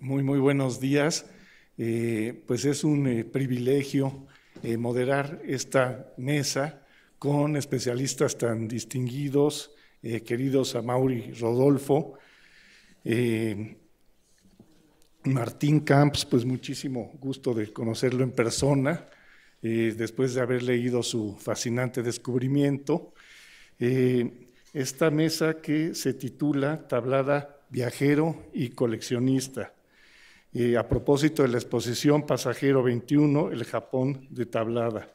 Muy, muy buenos días. Eh, pues es un eh, privilegio eh, moderar esta mesa con especialistas tan distinguidos, queridos a Mauri Rodolfo, Martín Camps, pues muchísimo gusto de conocerlo en persona, después de haber leído su fascinante descubrimiento. esta mesa que se titula Tablada Viajero y Coleccionista a propósito de la exposición Pasajero 21, el Japón de Tablada.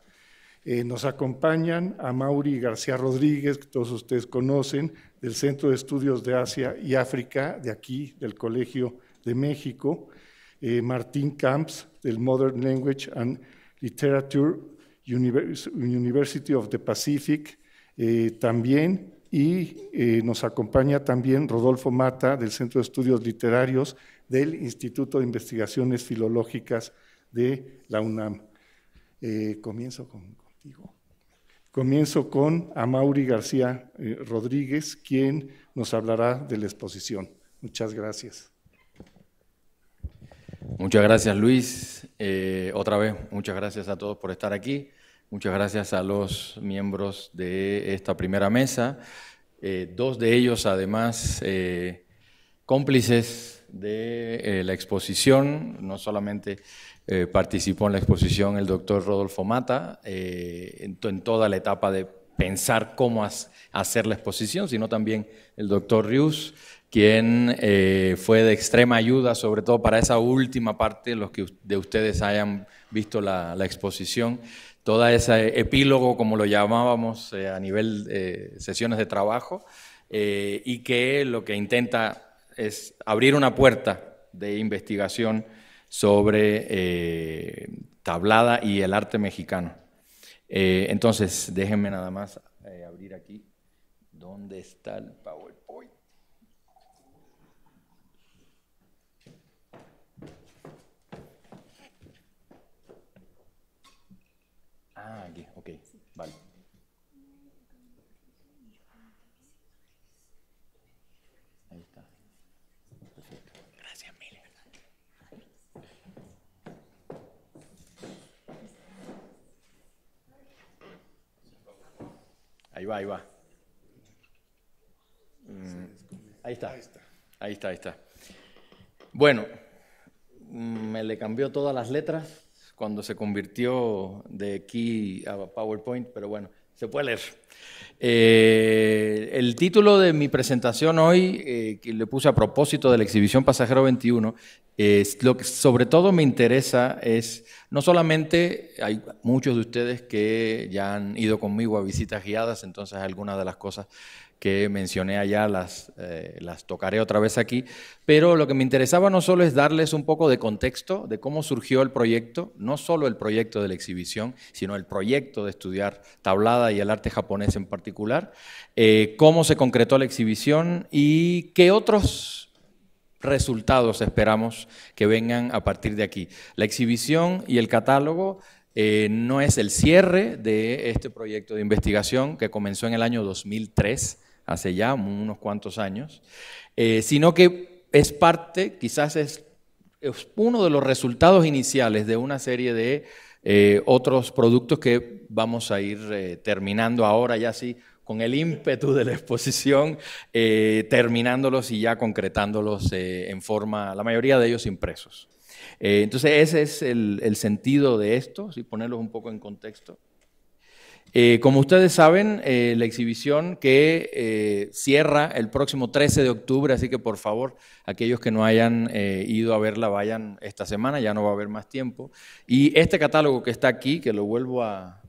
Eh, nos acompañan a Mauri García Rodríguez, que todos ustedes conocen, del Centro de Estudios de Asia y África, de aquí, del Colegio de México, eh, Martín Camps, del Modern Language and Literature University of the Pacific, eh, también, y nos acompaña también Rodolfo Mata, del Centro de Estudios Literarios del Instituto de Investigaciones Filológicas de la UNAM. Eh, comienzo con, contigo. Comienzo con Amauri García eh, Rodríguez, quien nos hablará de la exposición. Muchas gracias. Muchas gracias Luis. Eh, otra vez, muchas gracias a todos por estar aquí. Muchas gracias a los miembros de esta primera mesa. dos de ellos, además, cómplices de eh, la exposición. No solamente eh, participó en la exposición el doctor Rodolfo Mata, eh, en, toda la etapa de pensar cómo hacer la exposición, sino también el doctor Rius, quien fue de extrema ayuda, sobre todo para esa última parte, los que de ustedes hayan visto la, exposición toda ese epílogo, como lo llamábamos a nivel de sesiones de trabajo, y que lo que intenta es abrir una puerta de investigación sobre eh, tablada y el arte mexicano. Eh, entonces, déjenme nada más eh, abrir aquí. ¿Dónde está el PowerPoint? Ah, aquí, ok, vale. Ahí va, ahí va. Mm, ahí está. Ahí está, ahí está. Bueno, me le cambió todas las letras cuando se convirtió de Key a PowerPoint, pero bueno. Se puede leer. Eh, el título de mi presentación hoy, eh, que le puse a propósito de la exhibición Pasajero 21, es, lo que sobre todo me interesa es, no solamente, hay muchos de ustedes que ya han ido conmigo a visitas guiadas, entonces algunas de las cosas que mencioné allá, las, eh, las tocaré otra vez aquí, pero lo que me interesaba no solo es darles un poco de contexto de cómo surgió el proyecto, no solo el proyecto de la exhibición, sino el proyecto de estudiar tablada y el arte japonés en particular, eh, cómo se concretó la exhibición y qué otros resultados esperamos que vengan a partir de aquí. La exhibición y el catálogo eh, no es el cierre de este proyecto de investigación que comenzó en el año 2003, hace ya unos cuantos años, eh, sino que es parte, quizás es, uno de los resultados iniciales de una serie de eh, otros productos que vamos a ir terminando ahora ya sí con el ímpetu de la exposición, terminándolos y ya concretándolos en forma, la mayoría de ellos impresos. Eh, entonces ese es el, sentido de esto, si ponerlos un poco en contexto. Eh, como ustedes saben, eh, la exhibición que cierra el próximo 13 de octubre, así que por favor, aquellos que no hayan ido a verla, vayan esta semana, ya no va a haber más tiempo. Y este catálogo que está aquí, que lo vuelvo a,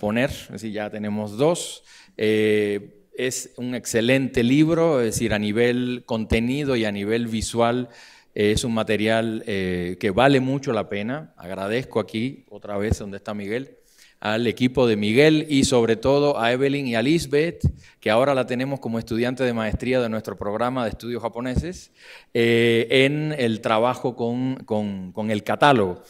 poner, es ya tenemos dos, es un excelente libro, es decir, a nivel contenido y a nivel visual es un material eh, que vale mucho la pena. Agradezco aquí, otra vez, donde está Miguel, al equipo de Miguel y sobre todo a Evelyn y a Lisbeth, que ahora la tenemos como estudiante de maestría de nuestro programa de estudios japoneses, eh, en el trabajo con el catálogo.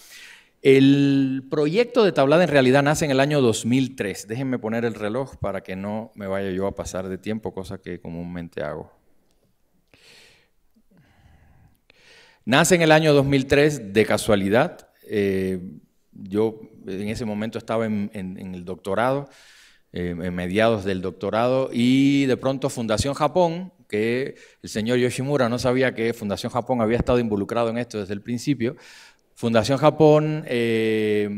El proyecto de Tablada en realidad nace en el año 2003. Déjenme poner el reloj para que no me vaya yo a pasar de tiempo, cosa que comúnmente hago. Nace en el año 2003 de casualidad. Eh, yo en ese momento estaba en, el doctorado, eh, en mediados del doctorado, y de pronto Fundación Japón, que el señor Yoshimura no sabía que Fundación Japón había estado involucrado en esto desde el principio. Fundación Japón, eh,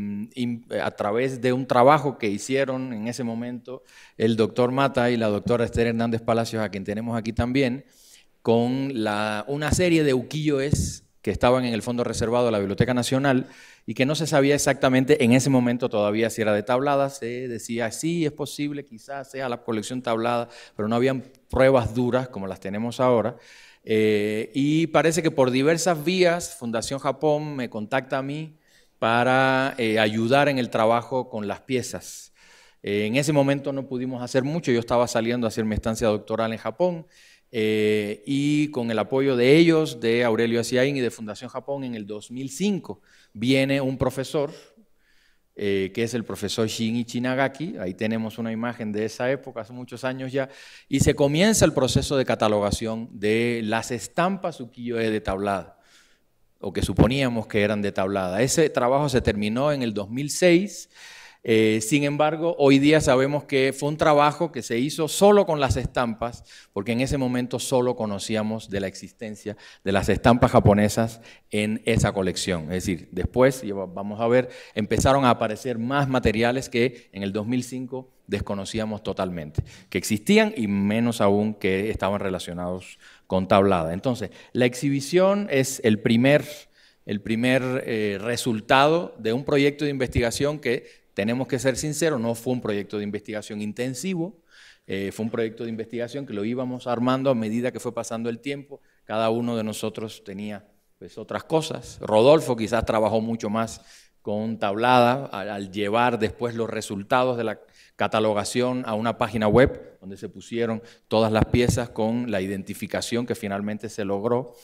a través de un trabajo que hicieron en ese momento el doctor Mata y la doctora Esther Hernández Palacios, a quien tenemos aquí también, con una serie de uquilloes que estaban en el fondo reservado de la Biblioteca Nacional y que no se sabía exactamente en ese momento todavía si era de tablada, se decía, sí, es posible, quizás sea la colección tablada, pero no habían pruebas duras como las tenemos ahora. Eh, y parece que por diversas vías, Fundación Japón me contacta a mí para eh, ayudar en el trabajo con las piezas. Eh, en ese momento no pudimos hacer mucho, yo estaba saliendo a hacer mi estancia doctoral en Japón eh, y con el apoyo de ellos, de Aurelio Asiain y de Fundación Japón, en el 2005 viene un profesor, eh, que es el profesor Shinichi Nagaki, ahí tenemos una imagen de esa época, hace muchos años ya, y se comienza el proceso de catalogación de las estampas ukiyo-e de tablada, o que suponíamos que eran de tablada. Ese trabajo se terminó en el 2006 eh, sin embargo, hoy día sabemos que fue un trabajo que se hizo solo con las estampas, porque en ese momento solo conocíamos de la existencia de las estampas japonesas en esa colección. Es decir, después, vamos a ver, empezaron a aparecer más materiales que en el 2005 desconocíamos totalmente, que existían y menos aún que estaban relacionados con tablada. Entonces, la exhibición es el primer el primer eh, resultado de un proyecto de investigación que tenemos que ser sinceros, no fue un proyecto de investigación intensivo, eh, fue un proyecto de investigación que lo íbamos armando a medida que fue pasando el tiempo, cada uno de nosotros tenía pues, otras cosas. Rodolfo quizás trabajó mucho más con tablada al, llevar después los resultados de la catalogación a una página web donde se pusieron todas las piezas con la identificación que finalmente se logró.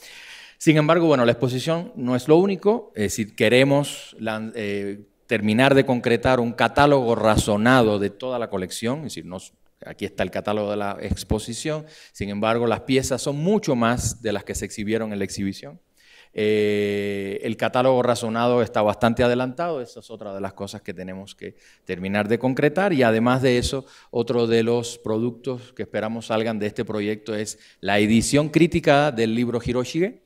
Sin embargo, bueno, la exposición no es lo único, es decir, queremos la, eh, terminar de concretar un catálogo razonado de toda la colección, es decir, no, aquí está el catálogo de la exposición, sin embargo las piezas son mucho más de las que se exhibieron en la exhibición. Eh, el catálogo razonado está bastante adelantado, esa es otra de las cosas que tenemos que terminar de concretar y además de eso, otro de los productos que esperamos salgan de este proyecto es la edición crítica del libro Hiroshige,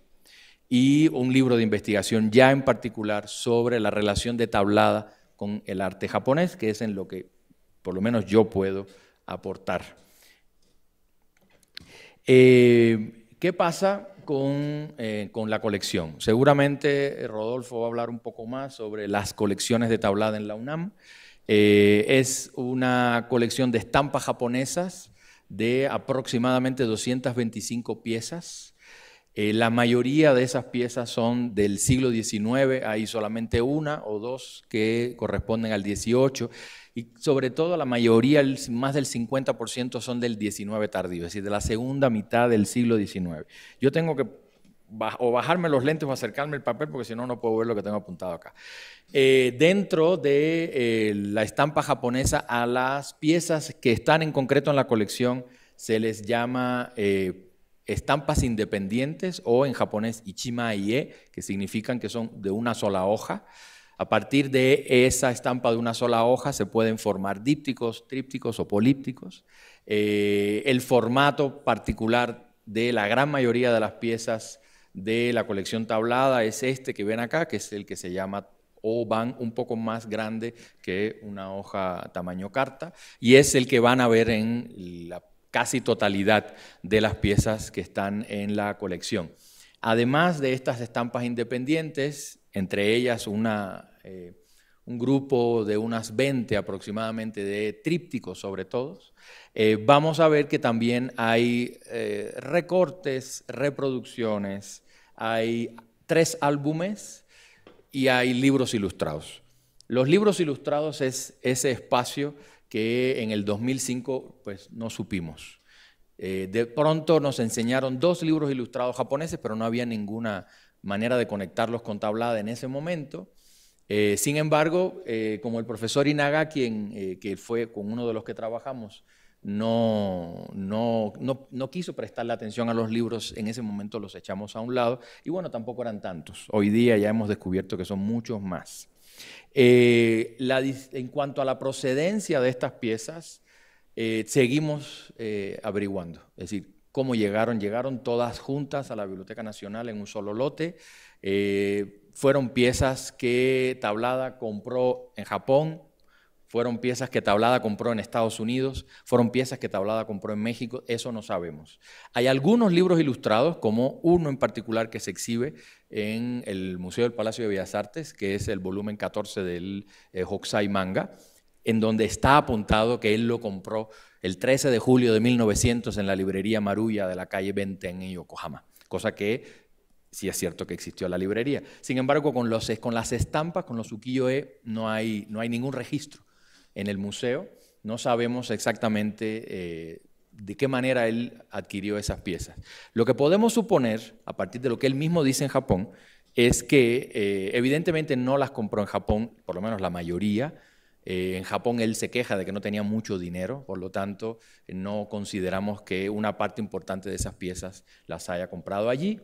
y un libro de investigación ya en particular sobre la relación de tablada con el arte japonés, que es en lo que por lo menos yo puedo aportar. Eh, ¿Qué pasa con, eh, con, la colección? Seguramente Rodolfo va a hablar un poco más sobre las colecciones de tablada en la UNAM. Eh, es una colección de estampas japonesas de aproximadamente 225 piezas eh, la mayoría de esas piezas son del siglo XIX, hay solamente una o dos que corresponden al XVIII, y sobre todo la mayoría, más del 50% son del XIX tardío, es decir, de la segunda mitad del siglo XIX. Yo tengo que bajarme los lentes o acercarme el papel porque si no, no puedo ver lo que tengo apuntado acá. Eh, dentro de eh, la estampa japonesa, a las piezas que están en concreto en la colección se les llama estampas independientes o en japonés ie, que significan que son de una sola hoja. A partir de esa estampa de una sola hoja se pueden formar dípticos, trípticos o polípticos. Eh, el formato particular de la gran mayoría de las piezas de la colección tablada es este que ven acá, que es el que se llama o van un poco más grande que una hoja tamaño carta, y es el que van a ver en la casi totalidad de las piezas que están en la colección. Además de estas estampas independientes, entre ellas eh, un grupo de unas 20 aproximadamente de trípticos sobre todos, eh, vamos a ver que también hay eh, recortes, reproducciones, hay tres álbumes y hay libros ilustrados. Los libros ilustrados es ese espacio que en el 2005 pues, no supimos. Eh, de pronto nos enseñaron dos libros ilustrados japoneses, pero no había ninguna manera de conectarlos con tablada en ese momento. Eh, sin embargo, eh, como el profesor Inaga, quien, que fue con uno de los que trabajamos, no, no, no, no quiso prestarle atención a los libros, en ese momento los echamos a un lado y bueno, tampoco eran tantos. Hoy día ya hemos descubierto que son muchos más. Eh, en cuanto a la procedencia de estas piezas, eh, seguimos eh, averiguando, es decir, cómo llegaron. Llegaron todas juntas a la Biblioteca Nacional en un solo lote. fueron piezas que Tablada compró en Japón, fueron piezas que Tablada compró en Estados Unidos, fueron piezas que Tablada compró en México, eso no sabemos. Hay algunos libros ilustrados, como uno en particular que se exhibe en el Museo del Palacio de Bellas Artes, que es el volumen 14 del eh, Hokusai Manga, en donde está apuntado que él lo compró el 13 de julio de 1900 en la librería Maruya de la calle 20 en Yokohama, cosa que sí es cierto que existió la librería. Sin embargo, con, los, con las estampas, con los ukiyo-e, no hay, no hay ningún registro en el museo. No sabemos exactamente eh, de qué manera él adquirió esas piezas. Lo que podemos suponer, a partir de lo que él mismo dice en Japón, es que eh, evidentemente no las compró en Japón, por lo menos la mayoría. Eh, en Japón él se queja de que no tenía mucho dinero, por lo tanto no consideramos que una parte importante de esas piezas las haya comprado allí.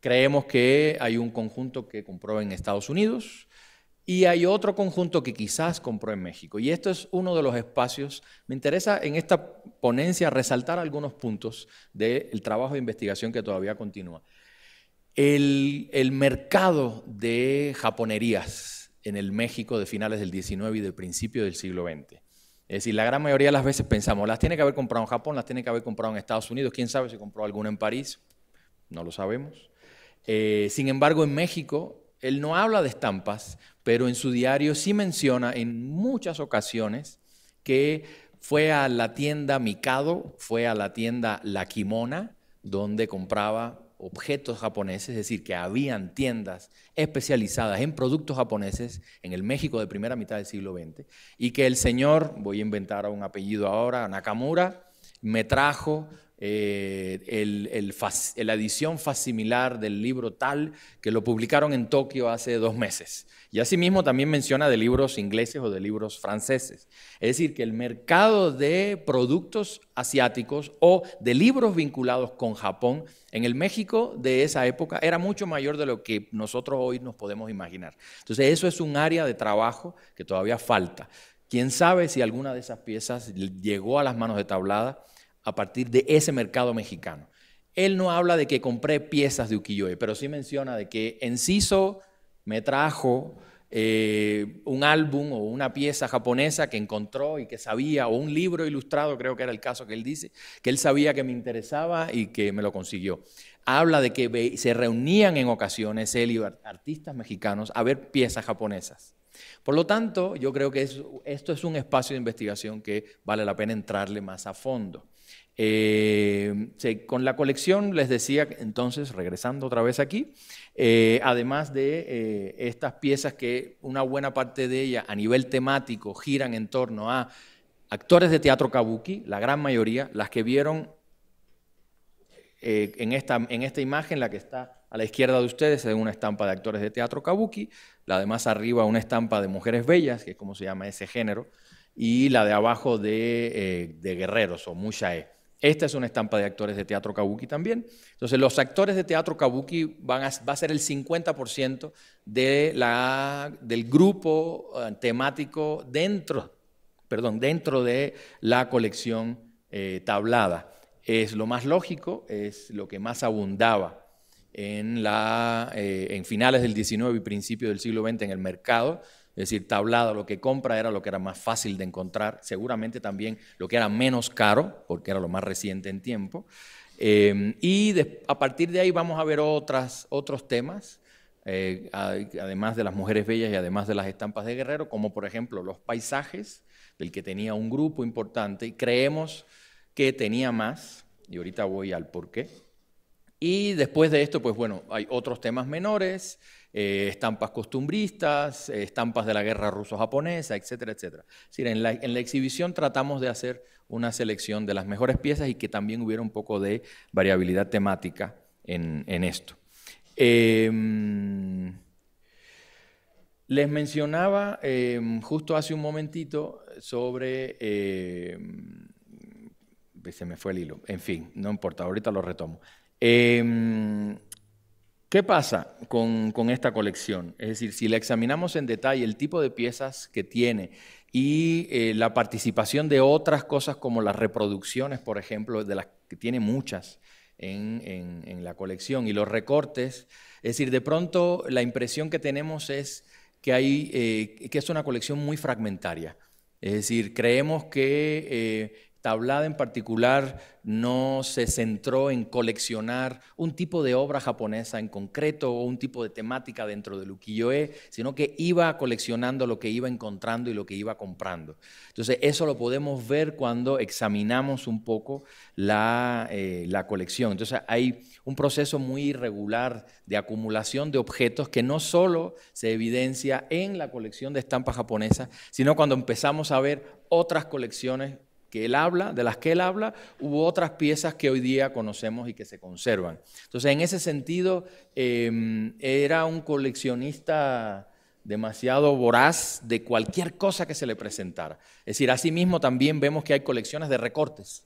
Creemos que hay un conjunto que compró en Estados Unidos, y hay otro conjunto que quizás compró en México. Y esto es uno de los espacios. Me interesa en esta ponencia resaltar algunos puntos del trabajo de investigación que todavía continúa. El, mercado de japonerías en el México de finales del 19 y del principio del siglo XX. Es decir, la gran mayoría de las veces pensamos, las tiene que haber comprado en Japón, las tiene que haber comprado en Estados Unidos, quién sabe si compró alguna en París, no lo sabemos. Eh, sin embargo, en México él no habla de estampas, pero en su diario sí menciona en muchas ocasiones que fue a la tienda Mikado, fue a la tienda La Kimona, donde compraba objetos japoneses, es decir, que habían tiendas especializadas en productos japoneses en el México de primera mitad del siglo XX, y que el señor, voy a inventar un apellido ahora, Nakamura, me trajo eh, la edición facimilar del libro tal que lo publicaron en Tokio hace dos meses. Y asimismo también menciona de libros ingleses o de libros franceses. Es decir, que el mercado de productos asiáticos o de libros vinculados con Japón en el México de esa época era mucho mayor de lo que nosotros hoy nos podemos imaginar. Entonces eso es un área de trabajo que todavía falta. ¿Quién sabe si alguna de esas piezas llegó a las manos de Tablada? a partir de ese mercado mexicano. Él no habla de que compré piezas de ukiyo-e, pero sí menciona de que Enciso me trajo eh, un álbum o una pieza japonesa que encontró y que sabía, o un libro ilustrado, creo que era el caso que él dice, que él sabía que me interesaba y que me lo consiguió. Habla de que se reunían en ocasiones él y artistas mexicanos a ver piezas japonesas. Por lo tanto, yo creo que esto es un espacio de investigación que vale la pena entrarle más a fondo. Eh, con la colección les decía, entonces, regresando otra vez aquí, eh, además de eh, estas piezas que una buena parte de ellas a nivel temático giran en torno a actores de teatro kabuki, la gran mayoría, las que vieron en, esta, en esta imagen, la que está a la izquierda de ustedes, es una estampa de actores de teatro kabuki, la de más arriba una estampa de mujeres bellas, que es como se llama ese género, y la de abajo de, de guerreros o mushae. Esta es una estampa de actores de teatro kabuki también. Entonces, los actores de teatro kabuki van a, va a ser el 50% del grupo eh, temático dentro, perdón, dentro de la colección eh, tablada. Es lo más lógico, es lo que más abundaba en, eh, finales del XIX y principios del siglo XX en el mercado es decir, tablado, lo que compra era lo que era más fácil de encontrar, seguramente también lo que era menos caro, porque era lo más reciente en tiempo. Em, y a partir de ahí vamos a ver otros temas, eh, además de las mujeres bellas y además de las estampas de Guerrero, como por ejemplo los paisajes, del que tenía un grupo importante, y creemos que tenía más, y ahorita voy al por qué. Y después de esto, pues bueno, hay otros temas menores, eh, estampas costumbristas, eh, estampas de la guerra ruso-japonesa, etcétera, etcétera. Es en la, exhibición tratamos de hacer una selección de las mejores piezas y que también hubiera un poco de variabilidad temática en, esto. Em, les mencionaba em, justo hace un momentito sobre... Em, se me fue el hilo. En fin, no importa, ahorita lo retomo. ¿Qué pasa con, esta colección? Es decir, si la examinamos en detalle, el tipo de piezas que tiene y eh, la participación de otras cosas como las reproducciones, por ejemplo, de las que tiene muchas en, la colección y los recortes, es decir, de pronto la impresión que tenemos es que, hay, eh, que es una colección muy fragmentaria. Es decir, creemos que eh, Tablada en particular no se centró en coleccionar un tipo de obra japonesa en concreto o un tipo de temática dentro de ukiyo-e, sino que iba coleccionando lo que iba encontrando y lo que iba comprando. Entonces eso lo podemos ver cuando examinamos un poco eh, la, colección. Entonces hay un proceso muy irregular de acumulación de objetos que no solo se evidencia en la colección de estampas japonesas, sino cuando empezamos a ver otras colecciones que él habla, de las que él habla, hubo otras piezas que hoy día conocemos y que se conservan. Entonces, en ese sentido, em, era un coleccionista demasiado voraz de cualquier cosa que se le presentara. Es decir, asimismo también vemos que hay colecciones de recortes,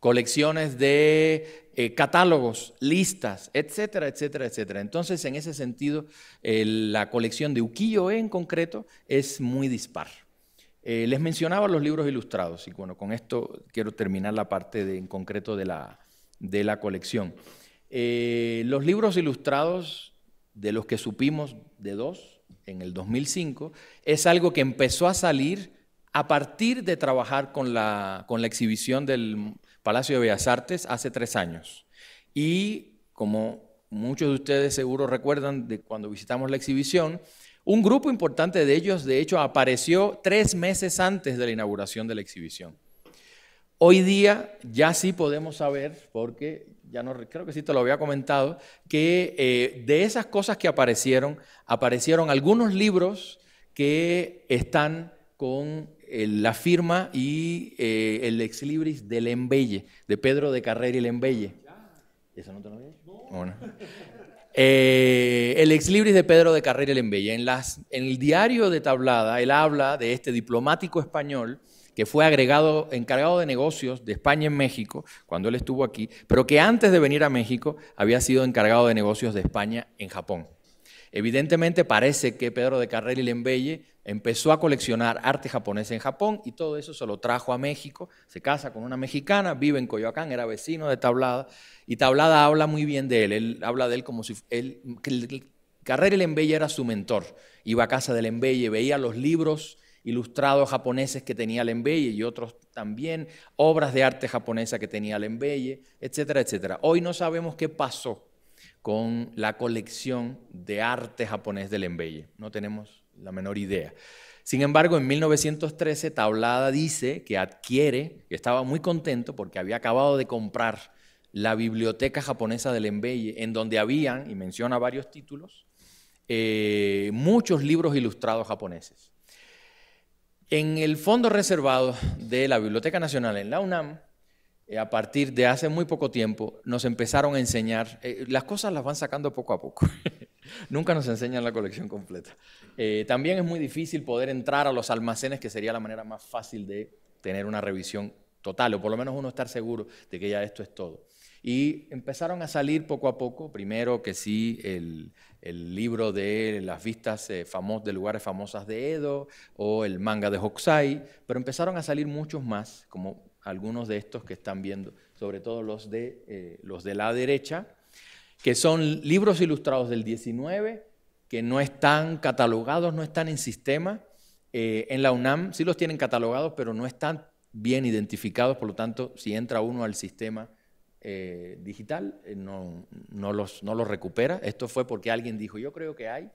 colecciones de eh, catálogos, listas, etcétera, etcétera, etcétera. Entonces, en ese sentido, la colección de ukiyo en concreto es muy dispar. Eh, les mencionaba los libros ilustrados y bueno, con esto quiero terminar la parte en concreto de la, de la colección. Eh, los libros ilustrados, de los que supimos de dos en el 2005, es algo que empezó a salir a partir de trabajar con la, con la exhibición del Palacio de Bellas Artes hace tres años. Y como muchos de ustedes seguro recuerdan de cuando visitamos la exhibición, un grupo importante de ellos, de hecho, apareció tres meses antes de la inauguración de la exhibición. Hoy día ya sí podemos saber, porque ya no creo que sí te lo había comentado, que eh, de esas cosas que aparecieron, aparecieron algunos libros que están con eh, la firma y eh, el exlibris libris del Embelle, de Pedro de Carrera y Lembelle. ¿Eso no te lo había eh, el ex libris de Pedro de Carrera y Embella. En, las, en el diario de Tablada, él habla de este diplomático español que fue agregado, encargado de negocios de España en México cuando él estuvo aquí, pero que antes de venir a México había sido encargado de negocios de España en Japón. Evidentemente parece que Pedro de Carrera y Lembelle empezó a coleccionar arte japonés en Japón y todo eso se lo trajo a México, se casa con una mexicana, vive en Coyoacán, era vecino de Tablada y Tablada habla muy bien de él, él habla de él como si él, Carrera y Lembelle era su mentor, iba a casa de Lembelle, veía los libros ilustrados japoneses que tenía Lembeye y otros también, obras de arte japonesa que tenía Lembeye, etcétera, etcétera. Hoy no sabemos qué pasó con la colección de arte japonés del embelle. No tenemos la menor idea. Sin embargo, en 1913 Tablada dice que adquiere, estaba muy contento porque había acabado de comprar la biblioteca japonesa del Embelle, en donde habían, y menciona varios títulos, eh, muchos libros ilustrados japoneses. En el fondo reservado de la Biblioteca Nacional en la UNAM eh, a partir de hace muy poco tiempo, nos empezaron a enseñar, eh, las cosas las van sacando poco a poco, nunca nos enseñan la colección completa. Eh, también es muy difícil poder entrar a los almacenes, que sería la manera más fácil de tener una revisión total, o por lo menos uno estar seguro de que ya esto es todo. Y empezaron a salir poco a poco, primero que sí, el, libro de las vistas de lugares famosas de Edo o el manga de Hokusai, pero empezaron a salir muchos más, como algunos de estos que están viendo, sobre todo los de, eh, los de la derecha, que son libros ilustrados del 19, que no están catalogados, no están en sistema. Eh, en la UNAM sí los tienen catalogados, pero no están bien identificados, por lo tanto, si entra uno al sistema eh, digital, no, no, los, no los recupera. Esto fue porque alguien dijo, yo creo que hay,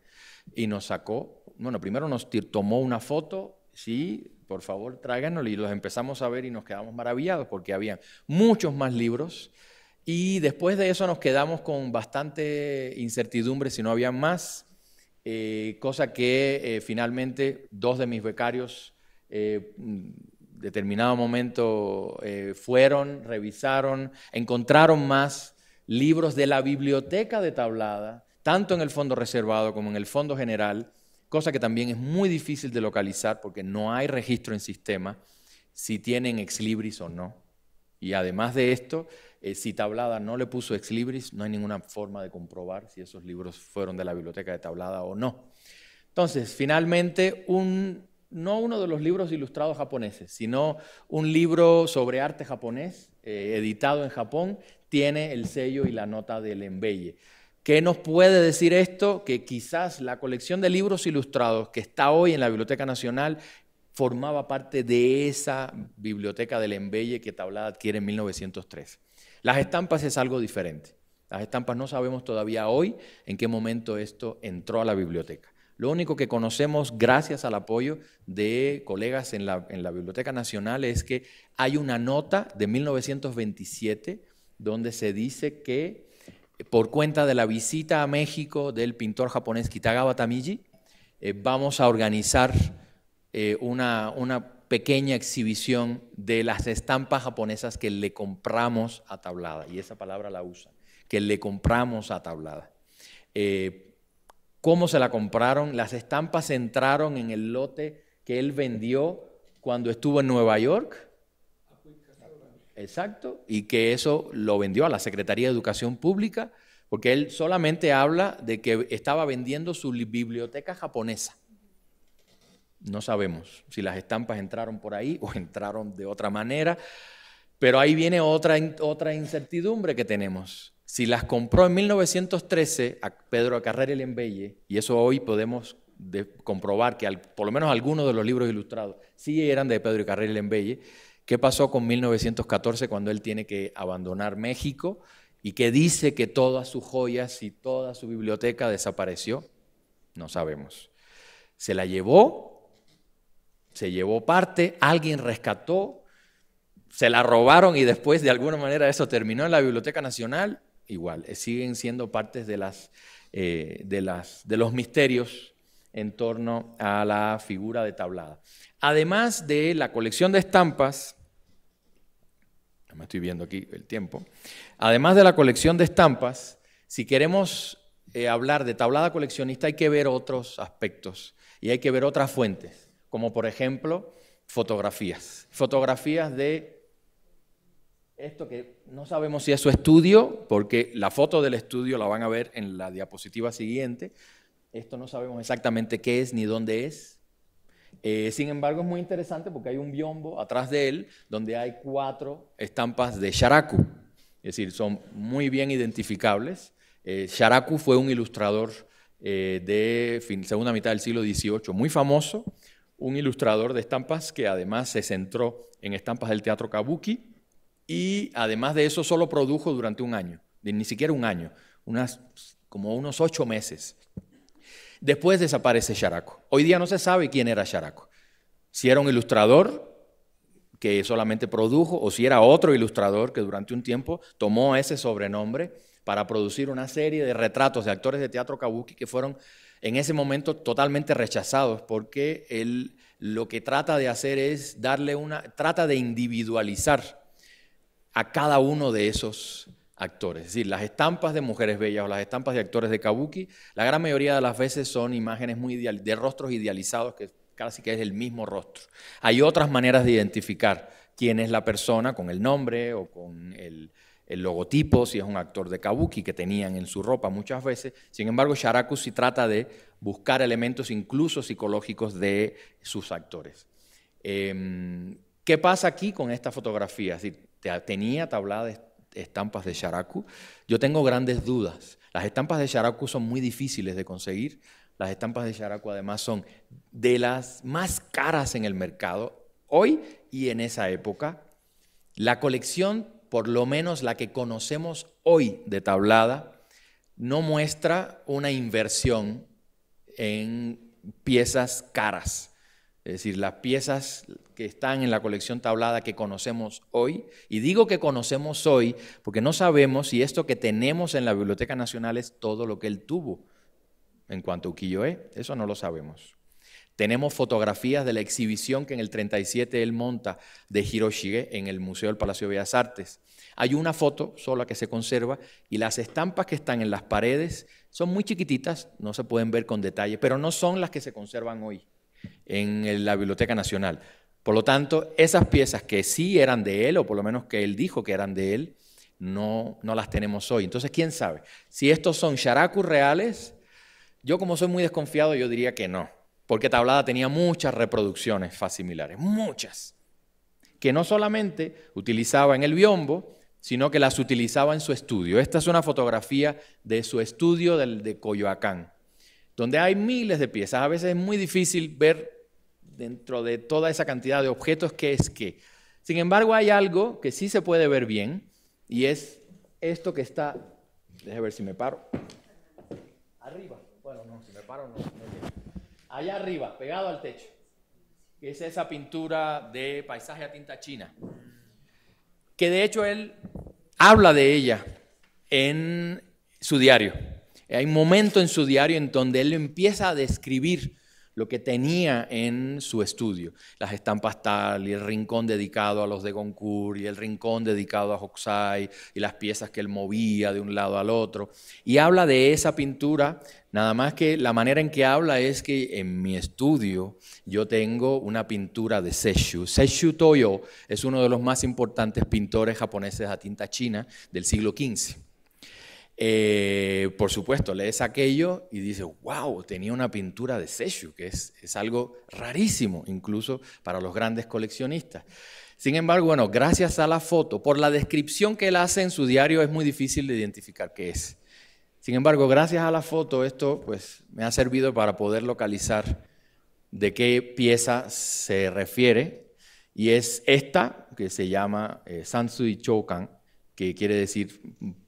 y nos sacó, bueno, primero nos tomó una foto, Sí, por favor, tráiganos y los empezamos a ver y nos quedamos maravillados porque había muchos más libros y después de eso nos quedamos con bastante incertidumbre si no había más, eh, cosa que eh, finalmente dos de mis becarios eh, mm, determinado momento eh, fueron, revisaron, encontraron más libros de la biblioteca de Tablada, tanto en el fondo reservado como en el fondo general, cosa que también es muy difícil de localizar porque no hay registro en sistema si tienen exlibris o no. Y además de esto, eh, si Tablada no le puso exlibris no hay ninguna forma de comprobar si esos libros fueron de la biblioteca de Tablada o no. Entonces, finalmente, no uno de los libros ilustrados japoneses, sino un libro sobre arte japonés, eh, editado en Japón, tiene el sello y la nota del embelle. ¿Qué nos puede decir esto? Que quizás la colección de libros ilustrados que está hoy en la Biblioteca Nacional formaba parte de esa biblioteca del embelle que Tablada adquiere en 1903. Las estampas es algo diferente. Las estampas no sabemos todavía hoy en qué momento esto entró a la biblioteca. Lo único que conocemos gracias al apoyo de colegas en la, en la Biblioteca Nacional es que hay una nota de 1927 donde se dice que por cuenta de la visita a México del pintor japonés Kitagawa Tamiji, eh, vamos a organizar eh, una, pequeña exhibición de las estampas japonesas que le compramos a Tablada, y esa palabra la usa, que le compramos a Tablada. Eh, ¿Cómo se la compraron? Las estampas entraron en el lote que él vendió cuando estuvo en Nueva York Exacto, y que eso lo vendió a la Secretaría de Educación Pública, porque él solamente habla de que estaba vendiendo su biblioteca japonesa. No sabemos si las estampas entraron por ahí o entraron de otra manera, pero ahí viene otra, otra incertidumbre que tenemos. Si las compró en 1913 a Pedro Carrera y Embelle, y eso hoy podemos comprobar que por lo menos algunos de los libros ilustrados sí eran de Pedro Carrera y ¿Qué pasó con 1914 cuando él tiene que abandonar México y que dice que todas sus joyas y toda su biblioteca desapareció? No sabemos. Se la llevó, se llevó parte, alguien rescató, se la robaron y después de alguna manera eso terminó en la Biblioteca Nacional. Igual, eh, siguen siendo partes de, las, eh, de, las, de los misterios en torno a la figura de tablada. Además de la colección de estampas, me estoy viendo aquí el tiempo. Además de la colección de estampas, si queremos eh, hablar de tablada coleccionista hay que ver otros aspectos y hay que ver otras fuentes, como por ejemplo fotografías. Fotografías de esto que no sabemos si es su estudio, porque la foto del estudio la van a ver en la diapositiva siguiente. Esto no sabemos exactamente qué es ni dónde es, eh, sin embargo, es muy interesante porque hay un biombo atrás de él donde hay cuatro estampas de Sharaku. Es decir, son muy bien identificables. Sharaku eh, fue un ilustrador eh, de segunda mitad del siglo XVIII, muy famoso, un ilustrador de estampas que además se centró en estampas del teatro kabuki y además de eso solo produjo durante un año, ni siquiera un año, unas, como unos ocho meses. Después desaparece Sharako, Hoy día no se sabe quién era Sharako, Si era un ilustrador que solamente produjo o si era otro ilustrador que durante un tiempo tomó ese sobrenombre para producir una serie de retratos de actores de teatro kabuki que fueron en ese momento totalmente rechazados porque él lo que trata de hacer es darle una, trata de individualizar a cada uno de esos actores. Es decir, las estampas de mujeres bellas o las estampas de actores de kabuki, la gran mayoría de las veces son imágenes muy ideal, de rostros idealizados que casi que es el mismo rostro. Hay otras maneras de identificar quién es la persona con el nombre o con el, logotipo, si es un actor de kabuki que tenían en su ropa muchas veces. Sin embargo, Sharaku sí trata de buscar elementos incluso psicológicos de sus actores. Em, ¿Qué pasa aquí con esta fotografía? Es decir, tenía tabladas estampas de Sharaku. Yo tengo grandes dudas. Las estampas de Sharaku son muy difíciles de conseguir. Las estampas de Sharaku además son de las más caras en el mercado hoy y en esa época. La colección, por lo menos la que conocemos hoy de tablada, no muestra una inversión en piezas caras es decir, las piezas que están en la colección tablada que conocemos hoy, y digo que conocemos hoy porque no sabemos si esto que tenemos en la Biblioteca Nacional es todo lo que él tuvo en cuanto a Ukiyo-e, eso no lo sabemos. Tenemos fotografías de la exhibición que en el 37 él monta de Hiroshige en el Museo del Palacio de Bellas Artes. Hay una foto sola que se conserva y las estampas que están en las paredes son muy chiquititas, no se pueden ver con detalle, pero no son las que se conservan hoy en la Biblioteca Nacional. Por lo tanto, esas piezas que sí eran de él, o por lo menos que él dijo que eran de él, no, las tenemos hoy. Entonces, ¿quién sabe? Si estos son characus reales, yo como soy muy desconfiado, yo diría que no, porque Tablada tenía muchas reproducciones facimilares, muchas, que no solamente utilizaba en el biombo, sino que las utilizaba en su estudio. Esta es una fotografía de su estudio del de Coyoacán donde hay miles de piezas. A veces es muy difícil ver dentro de toda esa cantidad de objetos qué es qué. Sin embargo, hay algo que sí se puede ver bien y es esto que está, deje ver si me paro, arriba. Bueno, no, si me paro no. Allá arriba, pegado al techo. Es esa pintura de paisaje a tinta china. Que de hecho él habla de ella en su diario. Hay un momento en su diario en donde él empieza a describir lo que tenía en su estudio. Las estampas tal, y el rincón dedicado a los de Goncourt, y el rincón dedicado a Hokusai y las piezas que él movía de un lado al otro. Y habla de esa pintura, nada más que la manera en que habla es que en mi estudio yo tengo una pintura de Sesshu. Sesshu Toyo es uno de los más importantes pintores japoneses a tinta china del siglo XV eh, por supuesto, lees aquello y dices, wow, tenía una pintura de Seishu, que es, es, algo rarísimo incluso para los grandes coleccionistas. Sin embargo, bueno, gracias a la foto, por la descripción que él hace en su diario es muy difícil de identificar qué es. Sin embargo, gracias a la foto esto pues me ha servido para poder localizar de qué pieza se refiere y es esta que se llama eh, Sansui Chokan que quiere decir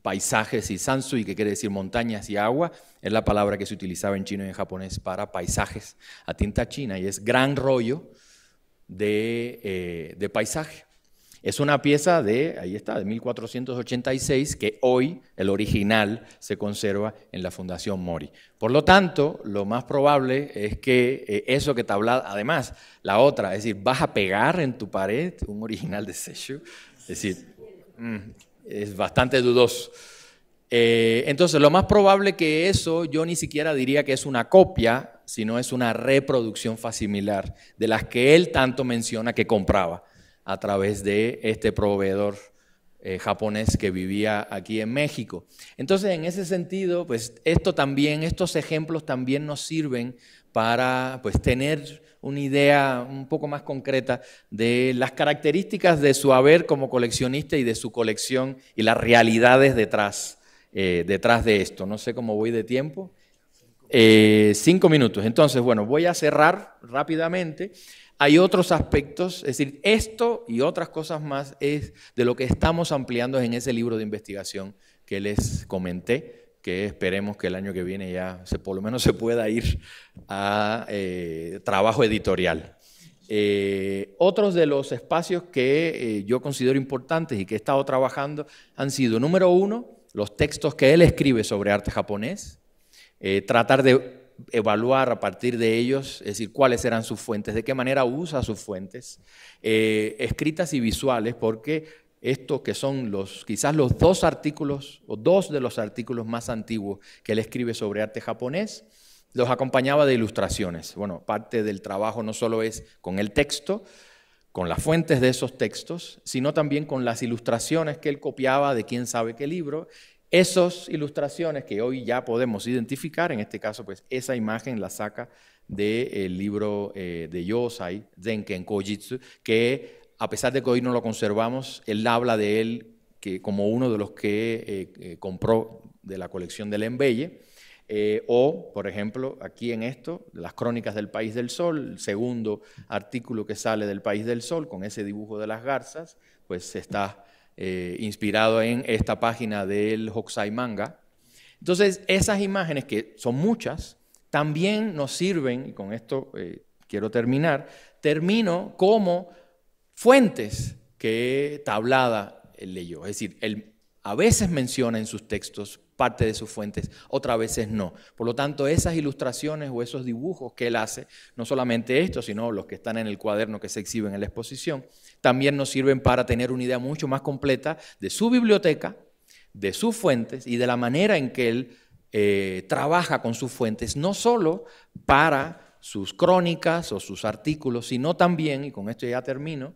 paisajes y y que quiere decir montañas y agua, es la palabra que se utilizaba en chino y en japonés para paisajes a tinta china y es gran rollo de, eh, paisaje. Es una pieza de, ahí está, de 1486, que hoy el original se conserva en la Fundación Mori. Por lo tanto, lo más probable es que eh, eso que te habla además, la otra, es decir, vas a pegar en tu pared un original de Seishu, es decir, mm, es bastante dudoso. Eh, entonces, lo más probable que eso, yo ni siquiera diría que es una copia, sino es una reproducción facimilar de las que él tanto menciona que compraba a través de este proveedor eh, japonés que vivía aquí en México. Entonces, en ese sentido, pues esto también, estos ejemplos también nos sirven para pues tener una idea un poco más concreta de las características de su haber como coleccionista y de su colección y las realidades detrás, eh, detrás de esto. No sé cómo voy de tiempo. Eh, cinco minutos. Entonces, bueno, voy a cerrar rápidamente. Hay otros aspectos, es decir, esto y otras cosas más es de lo que estamos ampliando en ese libro de investigación que les comenté que esperemos que el año que viene ya se, por lo menos se pueda ir a eh, trabajo editorial. Eh, otros de los espacios que eh, yo considero importantes y que he estado trabajando han sido, número uno, los textos que él escribe sobre arte japonés, tratar de evaluar a partir de ellos, es decir, cuáles eran sus fuentes, de qué manera usa sus fuentes, escritas y visuales, porque estos que son los, quizás los dos artículos o dos de los artículos más antiguos que él escribe sobre arte japonés, los acompañaba de ilustraciones. Bueno, parte del trabajo no solo es con el texto, con las fuentes de esos textos, sino también con las ilustraciones que él copiaba de quién sabe qué libro. Esas ilustraciones que hoy ya podemos identificar, en este caso, pues esa imagen la saca del libro eh, de Yosai, Zenken Kojitsu, que a pesar de que hoy no lo conservamos, él habla de él que, como uno de los que eh, eh, compró de la colección del Embelle. Eh, o, por ejemplo, aquí en esto, las crónicas del País del Sol, el segundo artículo que sale del País del Sol con ese dibujo de las garzas, pues está inspirado en esta página del Hokusai Manga. Entonces, esas imágenes, que son muchas, también nos sirven, y con esto quiero terminar, termino como fuentes que Tablada leyó. Es decir, él a veces menciona en sus textos parte de sus fuentes, otras veces no. Por lo tanto, esas ilustraciones o esos dibujos que él hace, no solamente estos, sino los que están en el cuaderno que se exhiben en la exposición, también nos sirven para tener una idea mucho más completa de su biblioteca, de sus fuentes y de la manera en que él eh, trabaja con sus fuentes, no solo para sus crónicas o sus artículos, sino también, y con esto ya termino,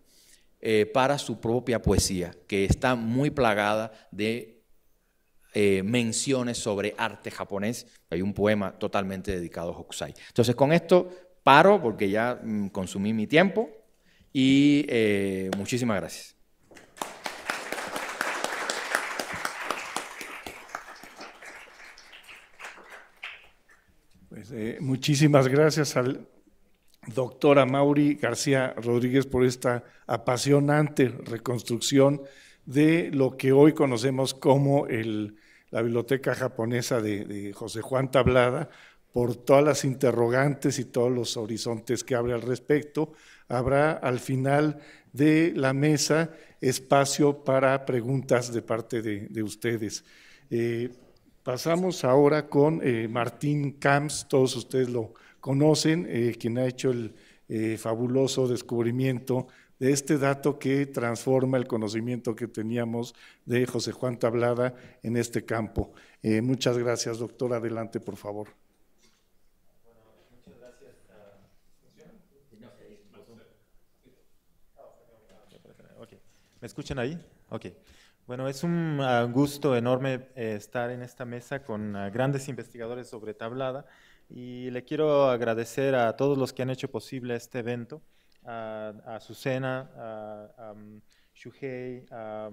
eh, para su propia poesía, que está muy plagada de eh, menciones sobre arte japonés. Hay un poema totalmente dedicado a Hokusai. Entonces, con esto paro porque ya mm, consumí mi tiempo y eh, muchísimas gracias. Pues, muchísimas gracias al doctora Mauri García Rodríguez por esta apasionante reconstrucción de lo que hoy conocemos como la biblioteca japonesa de, José Juan Tablada, por todas las interrogantes y todos los horizontes que abre al respecto. Habrá al final de la mesa espacio para preguntas de parte de, ustedes. Eh, pasamos ahora con eh, Martín Camps, todos ustedes lo conocen, eh, quien ha hecho el eh, fabuloso descubrimiento de este dato que transforma el conocimiento que teníamos de José Juan Tablada en este campo. Eh, muchas gracias, doctor. Adelante, por favor. ¿Me escuchan ahí? Bueno, es un ah, gusto enorme estar en esta mesa con ah, grandes investigadores sobre tablada y le quiero agradecer a todos los que han hecho posible este evento, a, a Susana, a, a mm, Shuhei, a,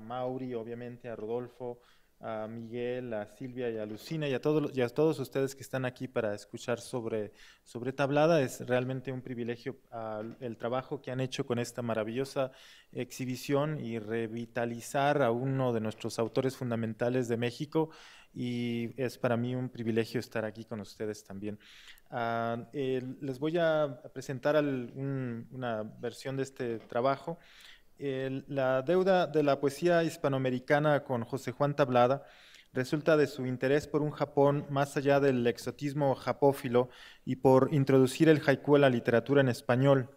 Mauri, obviamente, a Rodolfo, a Miguel, a Silvia y a Lucina y a todos, todos ustedes que están aquí para escuchar sobre, sobre Tablada. Es realmente un privilegio ah, el trabajo que han hecho con esta maravillosa exhibición y revitalizar a uno de nuestros autores fundamentales de México y es para mí un privilegio estar aquí con ustedes también. Ah, les voy a presentar una versión de este trabajo. la deuda de la poesía hispanoamericana con José Juan Tablada resulta de su interés por un Japón más allá del exotismo japófilo y por introducir el haiku a la literatura en español.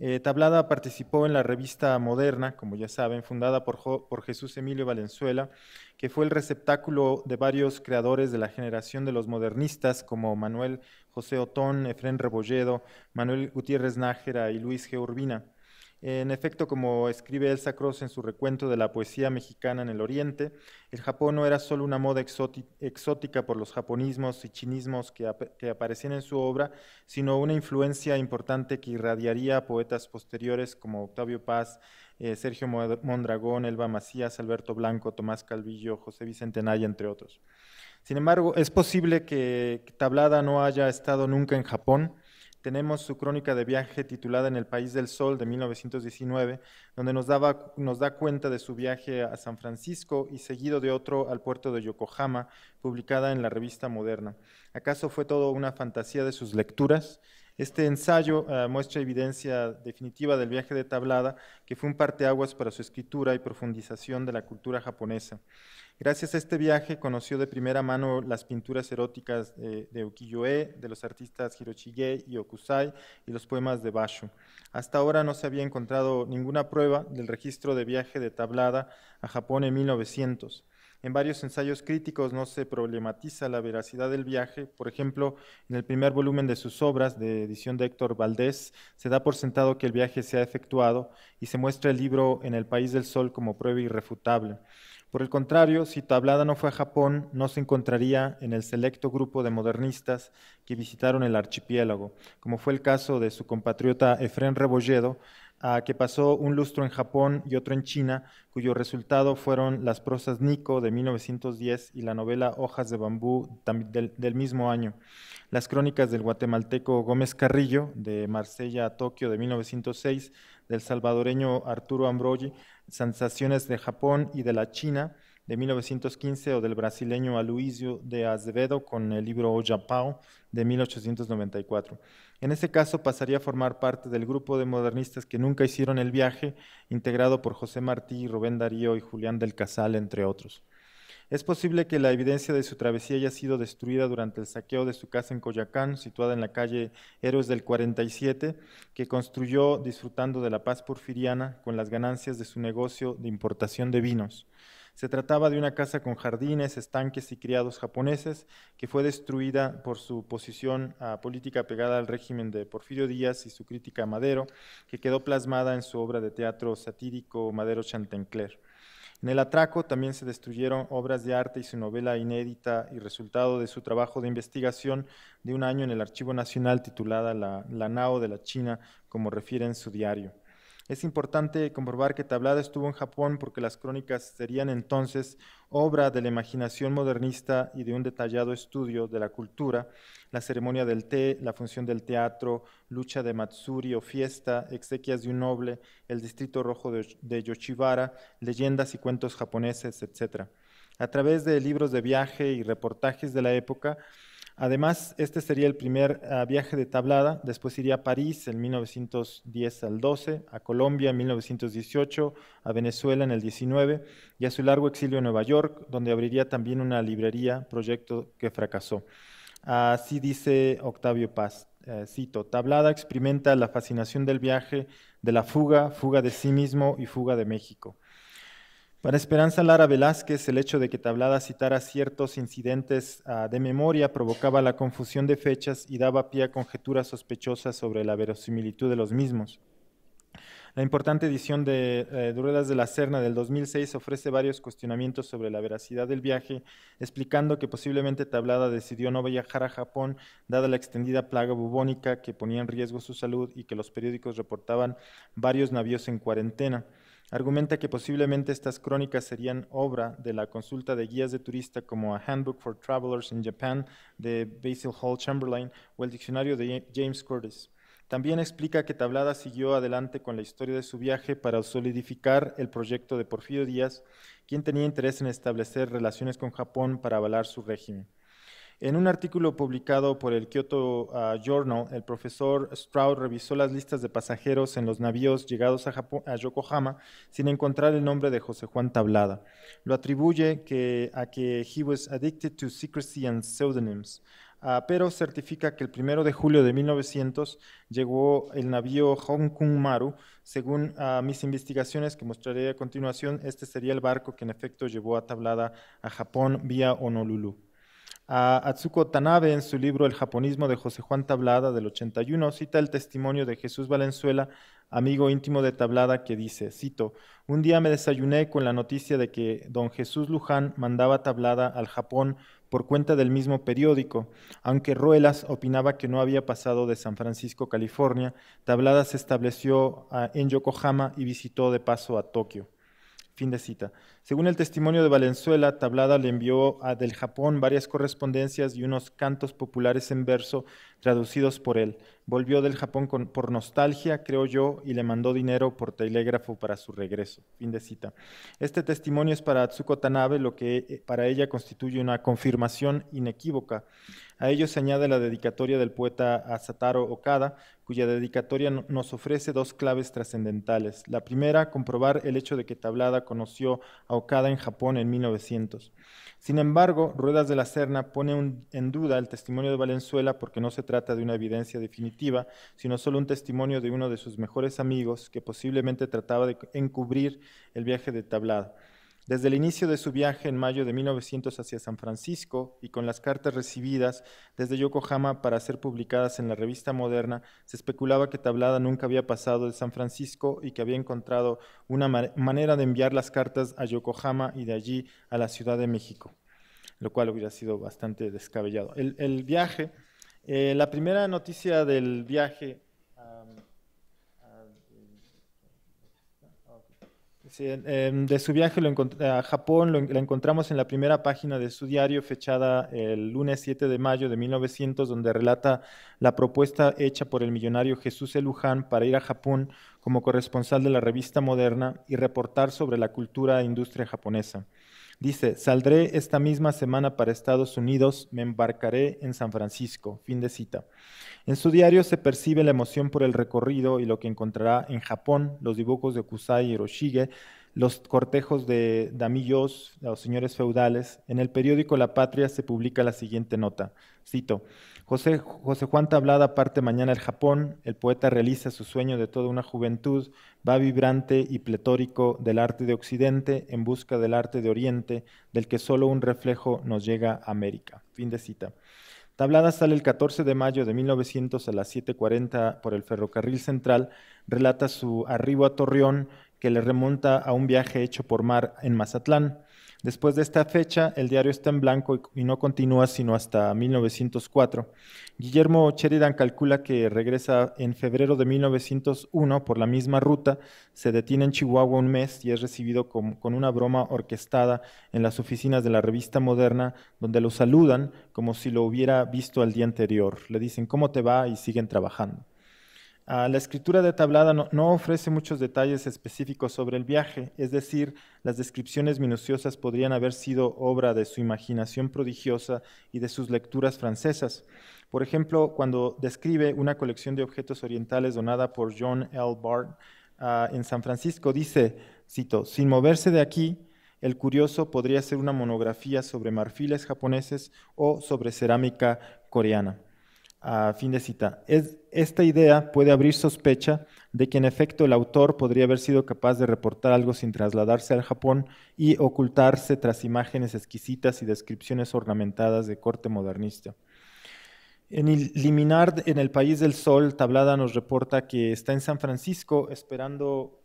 Eh, Tablada participó en la revista Moderna, como ya saben, fundada por, Jesús Emilio Valenzuela, que fue el receptáculo de varios creadores de la generación de los modernistas, como Manuel José Otón, Efrén Rebolledo, Manuel Gutiérrez Nájera y Luis G. Urbina. En efecto, como escribe Elsa Cross en su recuento de la poesía mexicana en el Oriente, el Japón no era solo una moda exótica por los japonismos y chinismos que, aparecían en su obra, sino una influencia importante que irradiaría a poetas posteriores como Octavio Paz, eh, Sergio Mondragón, Elba Macías, Alberto Blanco, Tomás Calvillo, José Naya, entre otros. Sin embargo, es posible que Tablada no haya estado nunca en Japón, tenemos su crónica de viaje titulada En el País del Sol de 1919, donde nos, da cuenta de su viaje a San Francisco y seguido de otro al puerto de Yokohama, publicada en la revista Moderna. ¿Acaso fue todo una fantasía de sus lecturas? Este ensayo eh, muestra evidencia definitiva del viaje de Tablada, que fue un parteaguas para su escritura y profundización de la cultura japonesa. Gracias a este viaje conoció de primera mano las pinturas eróticas de, Ukiyo-e, de los artistas Hiroshige y Okusai y los poemas de Basho. Hasta ahora no se había encontrado ninguna prueba del registro de viaje de Tablada a Japón en 1900. En varios ensayos críticos no se problematiza la veracidad del viaje. Por ejemplo, en el primer volumen de sus obras, de edición de Héctor Valdés, se da por sentado que el viaje se ha efectuado y se muestra el libro En el País del Sol como prueba irrefutable. Por el contrario, si Tablada no fue a Japón, no se encontraría en el selecto grupo de modernistas que visitaron el archipiélago, como fue el caso de su compatriota Efrén Rebolledo, a ah, que pasó un lustro en Japón y otro en China, cuyo resultado fueron las prosas Nico de 1910 y la novela Hojas de Bambú del, mismo año, las crónicas del guatemalteco Gómez Carrillo de Marsella a Tokio de 1906, del salvadoreño Arturo Ambrogi Sensaciones de Japón y de la China de 1915 o del brasileño Aloysio de Azevedo con el libro O oh Japão de 1894. En ese caso pasaría a formar parte del grupo de modernistas que nunca hicieron el viaje, integrado por José Martí, Rubén Darío y Julián del Casal, entre otros. Es posible que la evidencia de su travesía haya sido destruida durante el saqueo de su casa en Coyacán, situada en la calle Héroes del 47, que construyó disfrutando de la paz porfiriana con las ganancias de su negocio de importación de vinos. Se trataba de una casa con jardines, estanques y criados japoneses que fue destruida por su posición a ah, política pegada al régimen de Porfirio Díaz y su crítica a Madero, que quedó plasmada en su obra de teatro satírico Madero Chantencler. En el atraco también se destruyeron obras de arte y su novela inédita y resultado de su trabajo de investigación de un año en el Archivo Nacional titulada La, Nao de la China, como refiere en su diario. Es importante comprobar que Tablada estuvo en Japón porque las crónicas serían entonces obra de la imaginación modernista y de un detallado estudio de la cultura, la ceremonia del té, la función del teatro, lucha de Matsuri o fiesta, exequias de un noble, el distrito rojo de Yoshibara, leyendas y cuentos japoneses, etc. A través de libros de viaje y reportajes de la época, Además, este sería el primer ah, viaje de tablada, después iría a París en 1910 al 12, a Colombia en 1918, a Venezuela en el 19 y a su largo exilio en Nueva York, donde abriría también una librería, proyecto que fracasó. Así dice Octavio Paz, eh, cito, Tablada experimenta la fascinación del viaje, de la fuga, fuga de sí mismo y fuga de México. Para Esperanza Lara Velázquez, el hecho de que Tablada citara ciertos incidentes ah, de memoria provocaba la confusión de fechas y daba pie a conjeturas sospechosas sobre la verosimilitud de los mismos. La importante edición de eh, de la Serna del 2006 ofrece varios cuestionamientos sobre la veracidad del viaje, explicando que posiblemente Tablada decidió no viajar a Japón dada la extendida plaga bubónica que ponía en riesgo su salud y que los periódicos reportaban varios navíos en cuarentena. Argumenta que posiblemente estas crónicas serían obra de la consulta de guías de turista como A Handbook for Travelers in Japan de Basil Hall Chamberlain o el diccionario de James Curtis. También explica que Tablada siguió adelante con la historia de su viaje para solidificar el proyecto de Porfirio Díaz, quien tenía interés en establecer relaciones con Japón para avalar su régimen. En un artículo publicado por el Kyoto ah, Journal, el profesor Stroud revisó las listas de pasajeros en los navíos llegados a, Yokohama sin encontrar el nombre de José Juan Tablada. Lo atribuye que, a que he was addicted to secrecy and pseudonyms. Ah, pero certifica que el 1 de julio de 1900 llegó el navío Hong Kong Maru. Según ah, mis investigaciones que mostraré a continuación, este sería el barco que en efecto llevó a Tablada a Japón vía Honolulu. A Atsuko Tanabe, en su libro El japonismo de José Juan Tablada del 81, cita el testimonio de Jesús Valenzuela, amigo íntimo de Tablada, que dice, cito, Un día me desayuné con la noticia de que don Jesús Luján mandaba Tablada al Japón por cuenta del mismo periódico. Aunque Ruelas opinaba que no había pasado de San Francisco, California, Tablada se estableció ah, en Yokohama y visitó de paso a Tokio. Fin de cita. Según el testimonio de Valenzuela, Tablada le envió a del Japón varias correspondencias y unos cantos populares en verso traducidos por él. Volvió del Japón por nostalgia, creo yo, y le mandó dinero por telégrafo para su regreso. Fin de cita. Este testimonio es para Atsuko Tanabe lo que eh, para ella constituye una confirmación inequívoca. A ello se añade la dedicatoria del poeta Asataro Okada, cuya dedicatoria nos ofrece dos claves trascendentales. La primera, comprobar el hecho de que Tablada conoció a cada en Japón en 1900. Sin embargo, Ruedas de la Serna pone en duda el testimonio de Valenzuela porque no se trata de una evidencia definitiva, sino solo un testimonio de uno de sus mejores amigos que posiblemente trataba de encubrir el viaje de Tablada. Desde el inicio de su viaje en mayo de 1900 hacia San Francisco y con las cartas recibidas desde Yokohama para ser publicadas en la revista moderna, se especulaba que Tablada nunca había pasado de San Francisco y que había encontrado una manera de enviar las cartas a Yokohama y de allí a la Ciudad de México, lo cual hubiera sido bastante descabellado. El, viaje, eh, la primera noticia del viaje de su viaje a Japón lo, encontramos en la primera página de su diario fechada el lunes 7 de mayo de 1900, donde relata la propuesta hecha por el millonario Jesús Eluján para ir a Japón como corresponsal de la revista Moderna y reportar sobre la cultura e industria japonesa. Dice, saldré esta misma semana para Estados Unidos, me embarcaré en San Francisco. Fin de cita. En su diario se percibe la emoción por el recorrido y lo que encontrará en Japón, los dibujos de Kusai y Hiroshige, los cortejos de damillos, los señores feudales. En el periódico La Patria se publica la siguiente nota. Cito, José, José Juan Tablada parte mañana al Japón, el poeta realiza su sueño de toda una juventud, va vibrante y pletórico del arte de Occidente en busca del arte de Oriente, del que solo un reflejo nos llega a América. Fin de cita. Tablada sale el 14 de mayo de 1900 a las 7.40 por el ferrocarril central, relata su arribo a Torreón que le remonta a un viaje hecho por mar en Mazatlán. Después de esta fecha, el diario está en blanco y no continúa sino hasta 1904. Guillermo Sheridan calcula que regresa en febrero de 1901 por la misma ruta, se detiene en Chihuahua un mes y es recibido con, con una broma orquestada en las oficinas de la revista Moderna, donde lo saludan como si lo hubiera visto al día anterior. Le dicen, ¿cómo te va? y siguen trabajando la escritura de tablada no, ofrece muchos detalles específicos sobre el viaje, es decir, las descripciones minuciosas podrían haber sido obra de su imaginación prodigiosa y de sus lecturas francesas. Por ejemplo, cuando describe una colección de objetos orientales donada por John L. Bart ah, en San Francisco, dice, cito, sin moverse de aquí, el curioso podría ser una monografía sobre marfiles japoneses o sobre cerámica coreana fin de cita. esta idea puede abrir sospecha de que en efecto el autor podría haber sido capaz de reportar algo sin trasladarse al Japón y ocultarse tras imágenes exquisitas y descripciones ornamentadas de corte modernista. En el en el País del Sol, Tablada nos reporta que está en San Francisco esperando,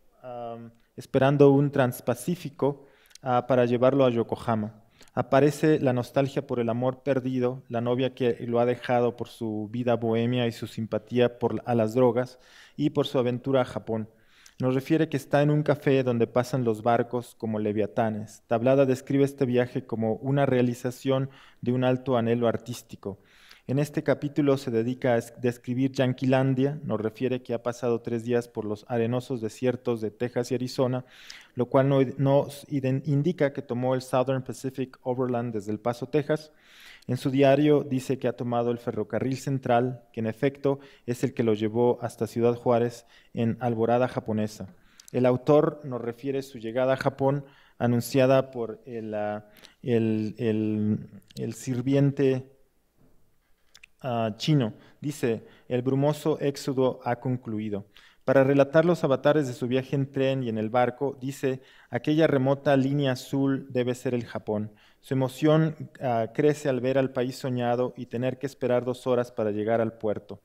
esperando un transpacífico ah, para llevarlo a Yokohama. Aparece la nostalgia por el amor perdido, la novia que lo ha dejado por su vida bohemia y su simpatía a las drogas y por su aventura a Japón. Nos refiere que está en un café donde pasan los barcos como leviatanes. Tablada describe este viaje como una realización de un alto anhelo artístico. En este capítulo se dedica a describir Yanquilandia, nos refiere que ha pasado tres días por los arenosos desiertos de Texas y Arizona, lo cual nos indica que tomó el Southern Pacific Overland desde El Paso, Texas. En su diario dice que ha tomado el ferrocarril central, que en efecto es el que lo llevó hasta Ciudad Juárez en Alborada japonesa. El autor nos refiere su llegada a Japón anunciada por el, ah, el, el sirviente Ah, chino. Dice, el brumoso éxodo ha concluido. Para relatar los avatares de su viaje en tren y en el barco, dice, aquella remota línea azul debe ser el Japón. Su emoción ah, crece al ver al país soñado y tener que esperar dos horas para llegar al puerto.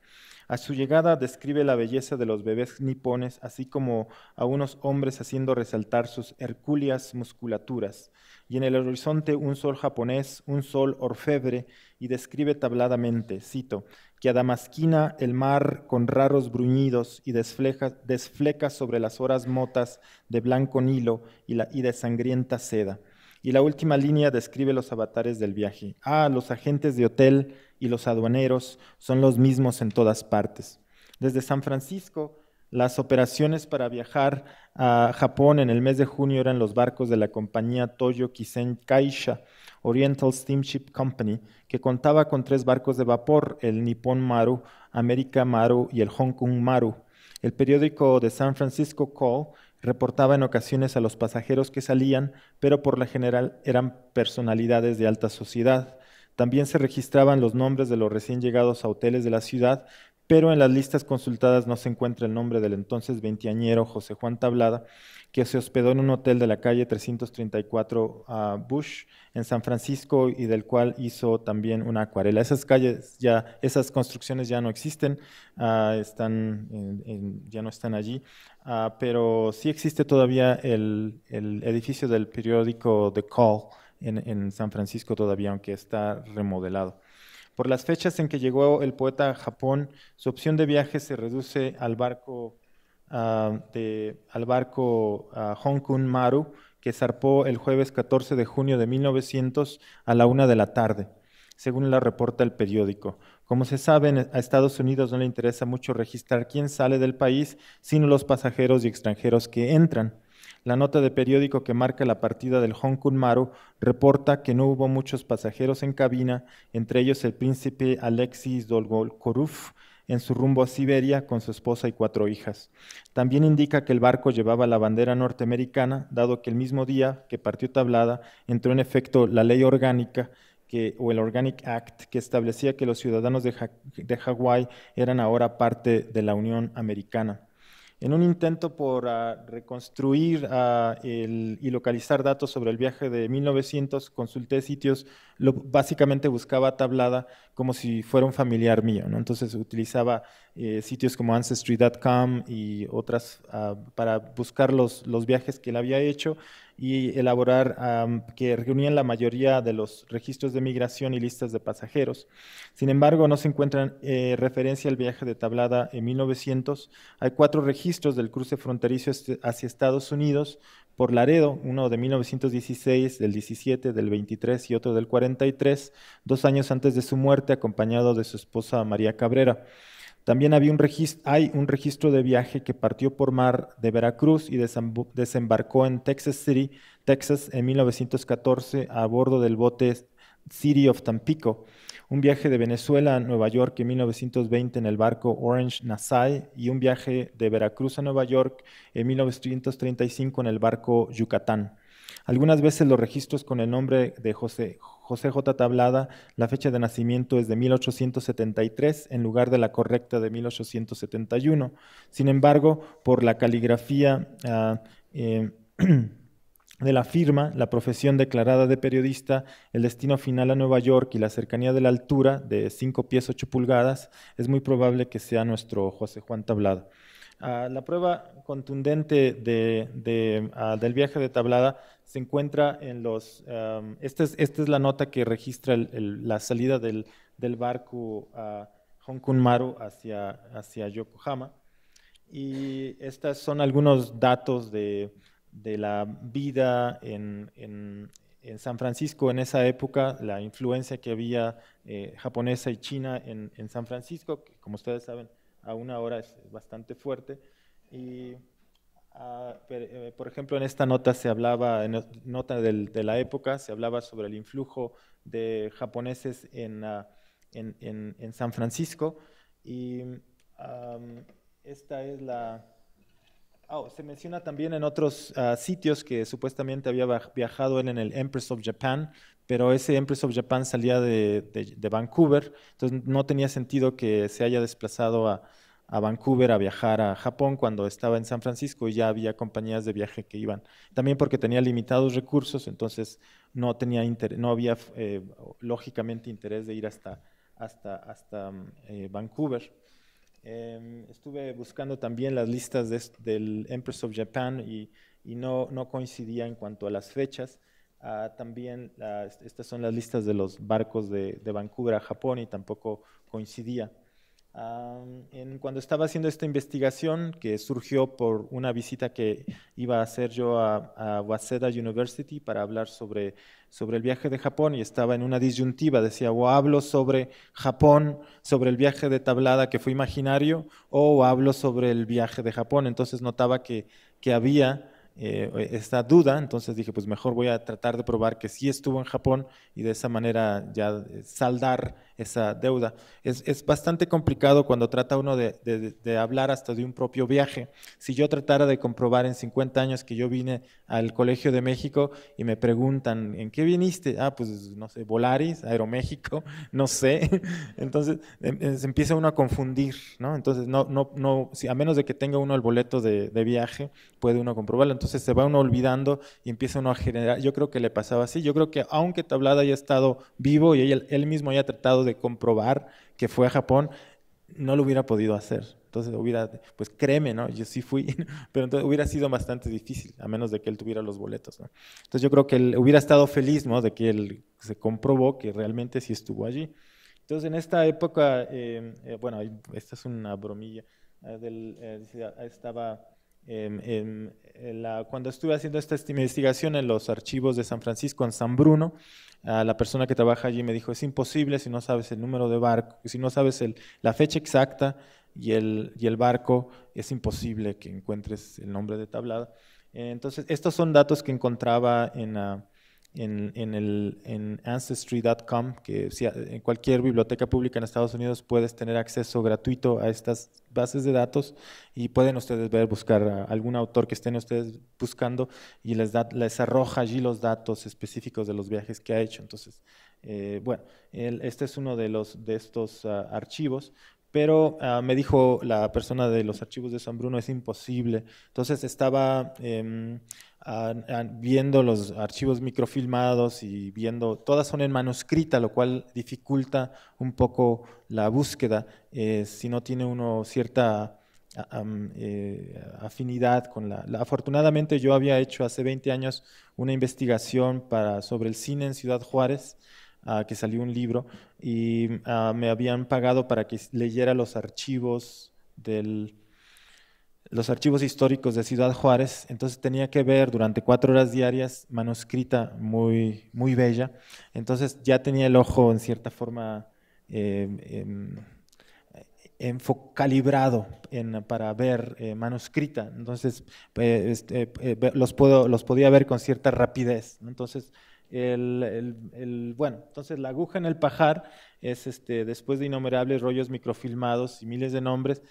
A su llegada describe la belleza de los bebés nipones, así como a unos hombres haciendo resaltar sus hercúleas musculaturas. Y en el horizonte un sol japonés, un sol orfebre, y describe tabladamente, cito, que adamasquina el mar con raros bruñidos y desfleca sobre las horas motas de blanco nilo y, la, y de sangrienta seda y la última línea describe los avatares del viaje. Ah, los agentes de hotel y los aduaneros son los mismos en todas partes. Desde San Francisco, las operaciones para viajar a Japón en el mes de junio eran los barcos de la compañía Toyo Kisen Kaisha Oriental Steamship Company, que contaba con tres barcos de vapor, el Nippon Maru, América Maru y el Hong Kong Maru. El periódico de San Francisco Call Reportaba en ocasiones a los pasajeros que salían, pero por la general eran personalidades de alta sociedad. También se registraban los nombres de los recién llegados a hoteles de la ciudad, pero en las listas consultadas no se encuentra el nombre del entonces veintiañero José Juan Tablada, que se hospedó en un hotel de la calle 334 ah, Bush en San Francisco y del cual hizo también una acuarela. Esas calles ya, esas construcciones ya no existen, ah, están ya no están allí, ah, pero sí existe todavía el, edificio del periódico The Call en, en San Francisco todavía, aunque está remodelado. Por las fechas en que llegó el poeta a Japón, su opción de viaje se reduce al barco Ah, al barco ah, Hong Kong Maru, que zarpó el jueves 14 de junio de 1900 a la una de la tarde, según la reporta el periódico. Como se sabe, a Estados Unidos no le interesa mucho registrar quién sale del país, sino los pasajeros y extranjeros que entran. La nota de periódico que marca la partida del Hong Kong Maru reporta que no hubo muchos pasajeros en cabina, entre ellos el príncipe Alexis Dolgorukov, en su rumbo a Siberia con su esposa y cuatro hijas. También indica que el barco llevaba la bandera norteamericana, dado que el mismo día que partió Tablada entró en efecto la ley orgánica o el Organic Act, que establecía que los ciudadanos de, de Hawái eran ahora parte de la Unión Americana en un intento por ah, reconstruir ah, y localizar datos sobre el viaje de 1900, consulté sitios, lo, básicamente buscaba tablada como si fuera un familiar mío, entonces utilizaba eh, sitios como ancestry.com y otras ah, para buscar los, los viajes que él había hecho y elaborar que reunían la mayoría de los registros de migración y listas de pasajeros. Sin embargo, no se encuentran eh, referencia al viaje de Tablada en 1900. Hay cuatro registros del cruce fronterizo este, hacia Estados Unidos por Laredo, uno de 1916, del 17, del 23 y otro del 43, dos años antes de su muerte, acompañado de su esposa María Cabrera. También había un hay un registro de viaje que partió por mar de Veracruz y desembarcó en Texas City, Texas, en 1914 a bordo del bote City of Tampico. Un viaje de Venezuela a Nueva York en 1920 en el barco Orange Nassau y un viaje de Veracruz a Nueva York en 1935 en el barco Yucatán. Algunas veces los registros con el nombre de José José J. Tablada, la fecha de nacimiento es de 1873 en lugar de la correcta de 1871. Sin embargo, por la caligrafía ah, eh, de la firma, la profesión declarada de periodista, el destino final a Nueva York y la cercanía de la altura de 5 pies 8 pulgadas, es muy probable que sea nuestro José Juan Tablada la prueba contundente del viaje de tablada se encuentra en los... Em, esta, es, la nota que registra la salida del, del barco uh, maru hacia, hacia Yokohama. Y estas son algunos datos de, la vida en, San Francisco en esa época, la influencia que había eh, japonesa y china en, San Francisco, como ustedes saben aún ahora es bastante fuerte. Y, ah, eh, por ejemplo, en esta nota se hablaba, en nota de la época, se hablaba sobre el influjo de japoneses en, ah, en, San Francisco. Y esta es la Oh, se menciona también en otros ah, sitios que supuestamente había viajado él en el Empress of Japan, pero ese Empress of Japan salía de, Vancouver, entonces no tenía sentido que se haya desplazado a, Vancouver a viajar a Japón cuando estaba en San Francisco y ya había compañías de viaje que iban. También porque tenía limitados recursos, entonces no, tenía no había eh, lógicamente interés de ir hasta, hasta, hasta mm, eh, Vancouver. Em, estuve buscando también las listas del Empress of Japan y, no, coincidía en cuanto a las fechas. Ah, también ah, estas son las listas de los barcos de Vancouver a Japón y tampoco coincidía cuando estaba haciendo esta investigación, que surgió por una visita que iba a hacer yo a, Waseda University para hablar sobre, sobre el viaje de Japón, y estaba en una disyuntiva, decía, o hablo sobre Japón, sobre el viaje de tablada que fue imaginario, o hablo sobre el viaje de Japón. Entonces notaba que, había... Eh, esta duda, entonces dije, pues mejor voy a tratar de probar que sí estuvo en Japón y de esa manera ya eh, saldar esa deuda. Es, bastante complicado cuando trata uno de, hablar hasta de un propio viaje. Si yo tratara de comprobar en 50 años que yo vine al Colegio de México y me preguntan, ¿en qué viniste? Ah, pues no sé, Volaris, Aeroméxico, no sé. Entonces em, em, se empieza uno a confundir, ¿no? Entonces, no, no, no, si, a menos de que tenga uno el boleto de, viaje, puede uno comprobarlo. Entonces se va uno olvidando y empieza uno a generar, yo creo que le pasaba así, yo creo que aunque Tablada haya estado vivo y él, él mismo haya tratado de de comprobar que fue a Japón, no lo hubiera podido hacer. Entonces hubiera, pues créeme, ¿no? Yo sí fui, pero entonces hubiera sido bastante difícil, a menos de que él tuviera los boletos, Entonces yo creo que él hubiera estado feliz, ¿no? De que él se comprobó que realmente sí estuvo allí. Entonces en esta época, eh, eh, bueno, esta es una bromilla, eh, estaba Em, em, eh, cuando estuve haciendo esta investigación en los archivos de San Francisco, en San Bruno, la persona que trabaja allí me dijo, es imposible si no sabes el número de barco, si no sabes la fecha exacta y el, y el barco, es imposible que encuentres el nombre de tablada. Entonces, estos son datos que encontraba en, la en, en, el, ancestry.com, que en cualquier biblioteca pública en Estados Unidos puedes tener acceso gratuito a estas bases de datos y pueden ustedes ver, buscar a algún autor que estén ustedes buscando y les, da, les arroja allí los datos específicos de los viajes que ha hecho. Entonces, eh, bueno, este es uno de, los, de estos ah, archivos. Pero ah, me dijo la persona de los archivos de San Bruno, es imposible. Entonces estaba em, viendo los archivos microfilmados y viendo, todas son en manuscrita, lo cual dificulta un poco la búsqueda eh, si no tiene uno cierta eh, afinidad con la, Afortunadamente yo había hecho hace 20 años una investigación para, sobre el cine en Ciudad Juárez, a ah, que salió un libro, y ah, me habían pagado para que leyera los archivos del los archivos históricos de Ciudad Juárez, entonces tenía que ver durante cuatro horas diarias manuscrita muy, muy bella, entonces ya tenía el ojo en cierta forma eh, em, em, calibrado para ver eh, manuscrita, entonces eh, este, eh, los, los podía ver con cierta rapidez, entonces el, bueno, entonces la aguja en el pajar es este, después de innumerables rollos microfilmados y miles de nombres,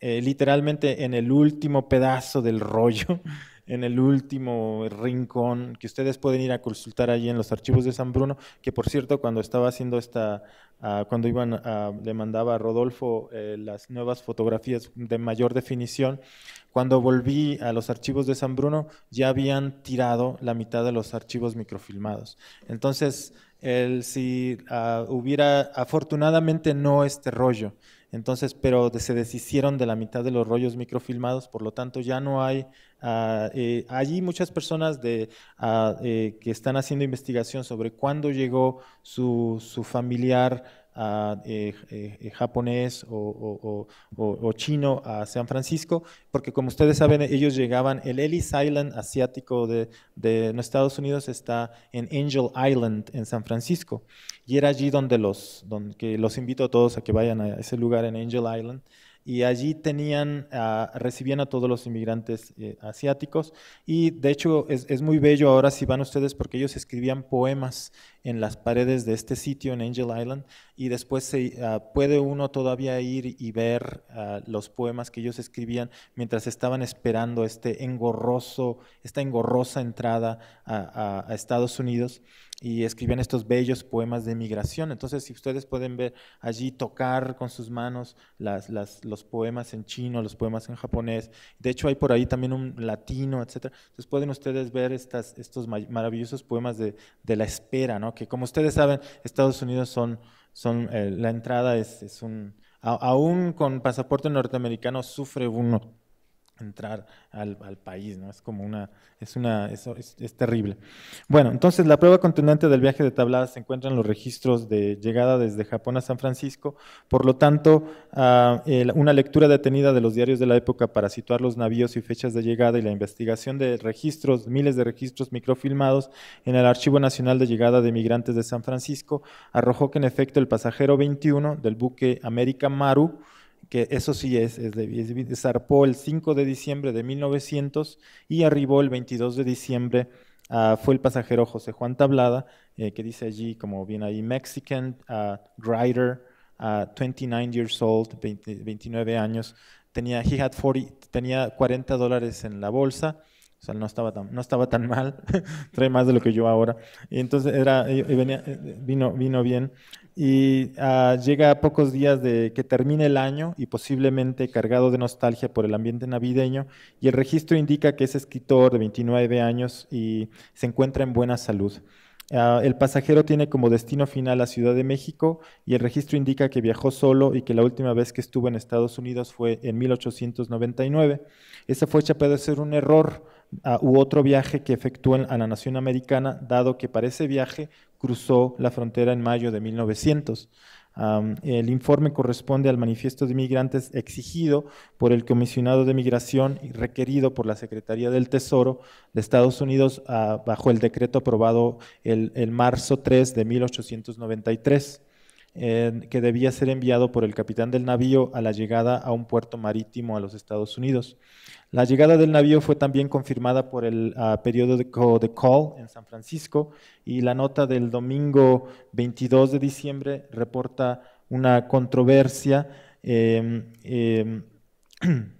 eh, literalmente en el último pedazo del rollo, en el último rincón, que ustedes pueden ir a consultar allí en los archivos de San Bruno, que por cierto, cuando estaba haciendo esta, ah, cuando iban ah, le mandaba a Rodolfo eh, las nuevas fotografías de mayor definición, cuando volví a los archivos de San Bruno, ya habían tirado la mitad de los archivos microfilmados. Entonces, el si ah, hubiera, afortunadamente no este rollo, entonces, pero se deshicieron de la mitad de los rollos microfilmados, por lo tanto ya no hay, ah, eh, allí muchas personas ah, eh, que están haciendo investigación sobre cuándo llegó su, su familiar a, eh, eh, eh, japonés o, o, o, chino a San Francisco, porque como ustedes saben, ellos llegaban, el Ellis Island asiático de, de Estados Unidos está en Angel Island, en San Francisco, y era allí donde los, donde, los invito a todos a que vayan a ese lugar en Angel Island y allí tenían, ah, recibían a todos los inmigrantes eh, asiáticos y de hecho es, muy bello ahora si van ustedes porque ellos escribían poemas en las paredes de este sitio en Angel Island y después se, ah, puede uno todavía ir y ver ah, los poemas que ellos escribían mientras estaban esperando este engorroso, esta engorrosa entrada a Estados Unidos y escribían estos bellos poemas de migración. Entonces, si ustedes pueden ver allí tocar con sus manos las, las, los poemas en chino, los poemas en japonés, de hecho hay por ahí también un latino, etc. Entonces pueden ustedes ver estas, estos maravillosos poemas de, de la espera, ¿no? que como ustedes saben, Estados Unidos son, son eh, la entrada es, es un, aún con pasaporte norteamericano sufre uno entrar al, país, ¿no? Es como una, es una, es, terrible. Bueno, entonces la prueba contundente del viaje de tablada se encuentra en los registros de llegada desde Japón a San Francisco, por lo tanto, ah, una lectura detenida de los diarios de la época para situar los navíos y fechas de llegada y la investigación de registros, miles de registros microfilmados en el Archivo Nacional de Llegada de Migrantes de San Francisco, arrojó que en efecto el pasajero 21 del buque América Maru, que eso sí es, es de, zarpó el 5 de diciembre de 1900 y arribó el 22 de diciembre. fue el pasajero José Juan Tablada, eh, que dice allí, como bien ahí, Mexican uh, rider, 29 uh, years old, 29 años, tenía, 40, tenía dólares en la bolsa, o sea, no estaba tan, no estaba tan mal, trae más de lo que yo ahora. Y entonces era, eh, vino, vino bien y ah, llega a pocos días de que termine el año y posiblemente cargado de nostalgia por el ambiente navideño y el registro indica que es escritor de 29 años y se encuentra en buena salud. Ah, el pasajero tiene como destino final la Ciudad de México y el registro indica que viajó solo y que la última vez que estuvo en Estados Unidos fue en 1899. Esa fecha puede ser un error ah, u otro viaje que efectúen a la nación americana, dado que para ese viaje cruzó la frontera en mayo de 1900. el informe corresponde al manifiesto de migrantes exigido por el comisionado de migración y requerido por la Secretaría del Tesoro de Estados Unidos ah, bajo el decreto aprobado el, el marzo 3 de 1893 que debía ser enviado por el capitán del navío a la llegada a un puerto marítimo a los Estados Unidos. La llegada del navío fue también confirmada por el ah, periódico The Call en San Francisco y la nota del domingo 22 de diciembre reporta una controversia em, em,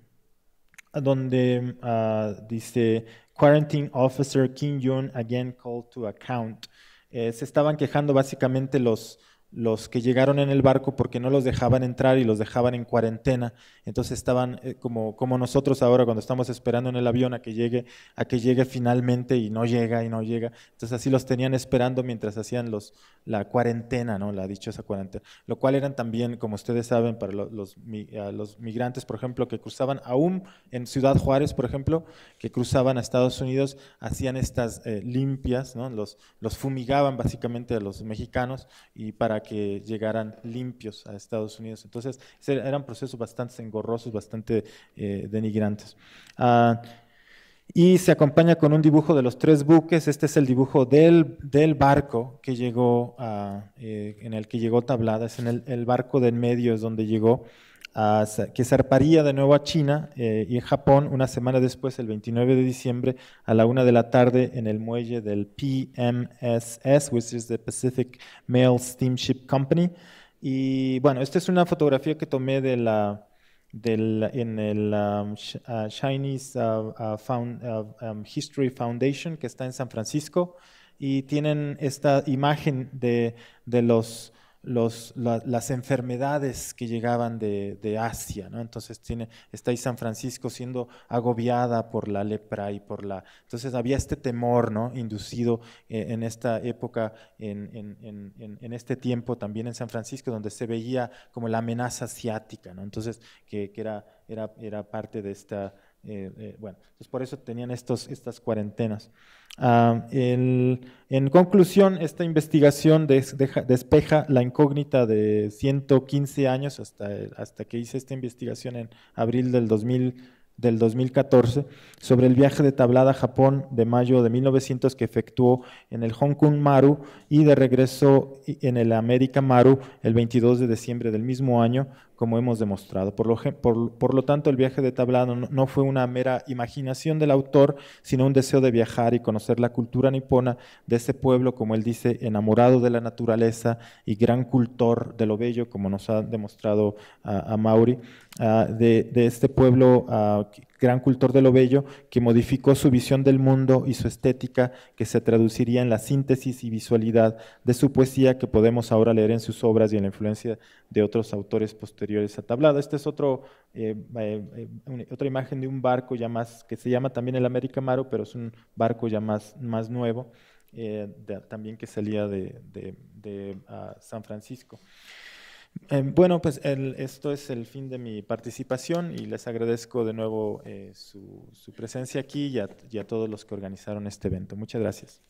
donde ah, dice Quarantine Officer Kim Yoon again called to account. Eh, se estaban quejando básicamente los los que llegaron en el barco porque no los dejaban entrar y los dejaban en cuarentena. Entonces estaban eh, como, como nosotros ahora cuando estamos esperando en el avión a que llegue, a que llegue finalmente y no llega y no llega. Entonces así los tenían esperando mientras hacían los, la cuarentena, ¿no? la dichosa cuarentena. Lo cual eran también, como ustedes saben, para los, los, migrantes, por ejemplo, que cruzaban aún en Ciudad Juárez, por ejemplo, que cruzaban a Estados Unidos, hacían estas eh, limpias, ¿no? los, los fumigaban básicamente a los mexicanos y para que llegaran limpios a Estados Unidos. Entonces, eran procesos bastante engorrosos, bastante eh, denigrantes. Ah, y se acompaña con un dibujo de los tres buques. Este es el dibujo del, barco que llegó eh, en el que llegó Tablada. Es en el, el barco en medio es donde llegó que zarparía de nuevo a China eh, y a Japón una semana después, el 29 de diciembre, a la una de la tarde en el muelle del PMSS, which is the Pacific Mail Steamship Company. Y bueno, esta es una fotografía que tomé de la, en el um, uh, Chinese uh, uh, um, History Foundation que está en San Francisco y tienen esta imagen de, de los las enfermedades que llegaban de, Asia. ¿no? Entonces tiene, está ahí San Francisco siendo agobiada por la lepra y por la... Entonces había este temor ¿no? inducido eh, en esta época, en, este tiempo también en San Francisco, donde se veía como la amenaza asiática, ¿no? entonces que, era, parte de esta... Eh, eh, bueno, entonces por eso tenían estas cuarentenas. Ah, en conclusión, esta investigación despeja la incógnita de 115 años hasta, que hice esta investigación en abril del, del 2014 sobre el viaje de tablada a Japón de mayo de 1900 que efectuó en el Hong Kong Maru y de regreso en el América Maru el 22 de diciembre del mismo año como hemos demostrado. Por lo, tanto, el viaje de Tablado no, fue una mera imaginación del autor, sino un deseo de viajar y conocer la cultura nipona de ese pueblo, como él dice, enamorado de la naturaleza y gran cultor de lo bello, como nos ha demostrado ah, a Mauri, ah, de, este pueblo ah, gran cultor de lo bello, que modificó su visión del mundo y su estética, que se traduciría en la síntesis y visualidad de su poesía que podemos ahora leer en sus obras y en la influencia de otros autores posteriores a Tablada. Esta es otro, eh, eh, eh, otra imagen de un barco ya más, que se llama también el América Maro, pero es un barco ya más, más nuevo, también que salía de, ah, San Francisco. Em, bueno, pues esto es el fin de mi participación y les agradezco de nuevo eh, su, presencia aquí y a, todos los que organizaron este evento. Muchas gracias.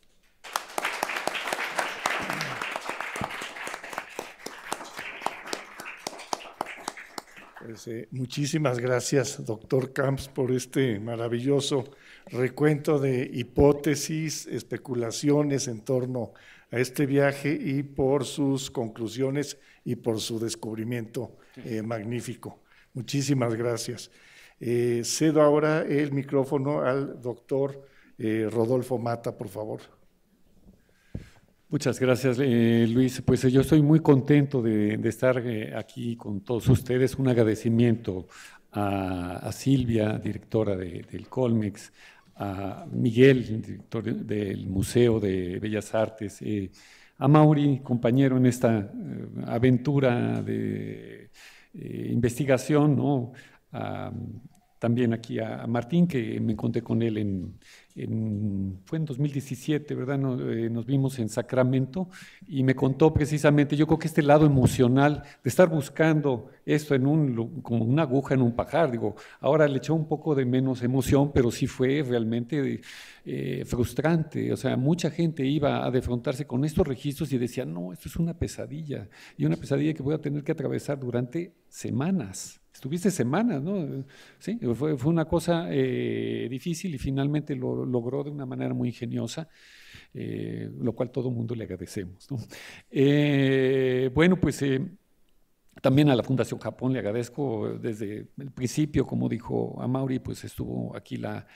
Pues, eh, muchísimas gracias, doctor Camps, por este maravilloso recuento de hipótesis, especulaciones en torno a a este viaje y por sus conclusiones y por su descubrimiento eh, magnífico. Muchísimas gracias. Eh, cedo ahora el micrófono al doctor eh, Rodolfo Mata, por favor. Muchas gracias, Luis. Pues yo estoy muy contento de, estar aquí con todos ustedes. Un agradecimiento a, Silvia, directora del Colmex, a Miguel, director del Museo de Bellas Artes, eh, a Mauri, compañero en esta eh, aventura de eh, investigación, ¿no? a también aquí a, Martín, que me encontré con él en, fue en 2017, ¿verdad? Eh, nos, vimos en Sacramento y me contó precisamente, yo creo que este lado emocional de estar buscando esto en un, como una aguja en un pajar, digo, ahora le echó un poco de menos emoción, pero sí fue realmente eh, frustrante, o sea, mucha gente iba a defrontarse con estos registros y decía, no, esto es una pesadilla, y una pesadilla que voy a tener que atravesar durante semanas. Estuviste semanas, ¿no? Sí, fue, fue una cosa eh, difícil y finalmente lo logró de una manera muy ingeniosa, eh, lo cual todo mundo le agradecemos. ¿no? Eh, bueno, pues también a la Fundación Japón le agradezco desde el principio, como dijo Amauri, pues estuvo aquí la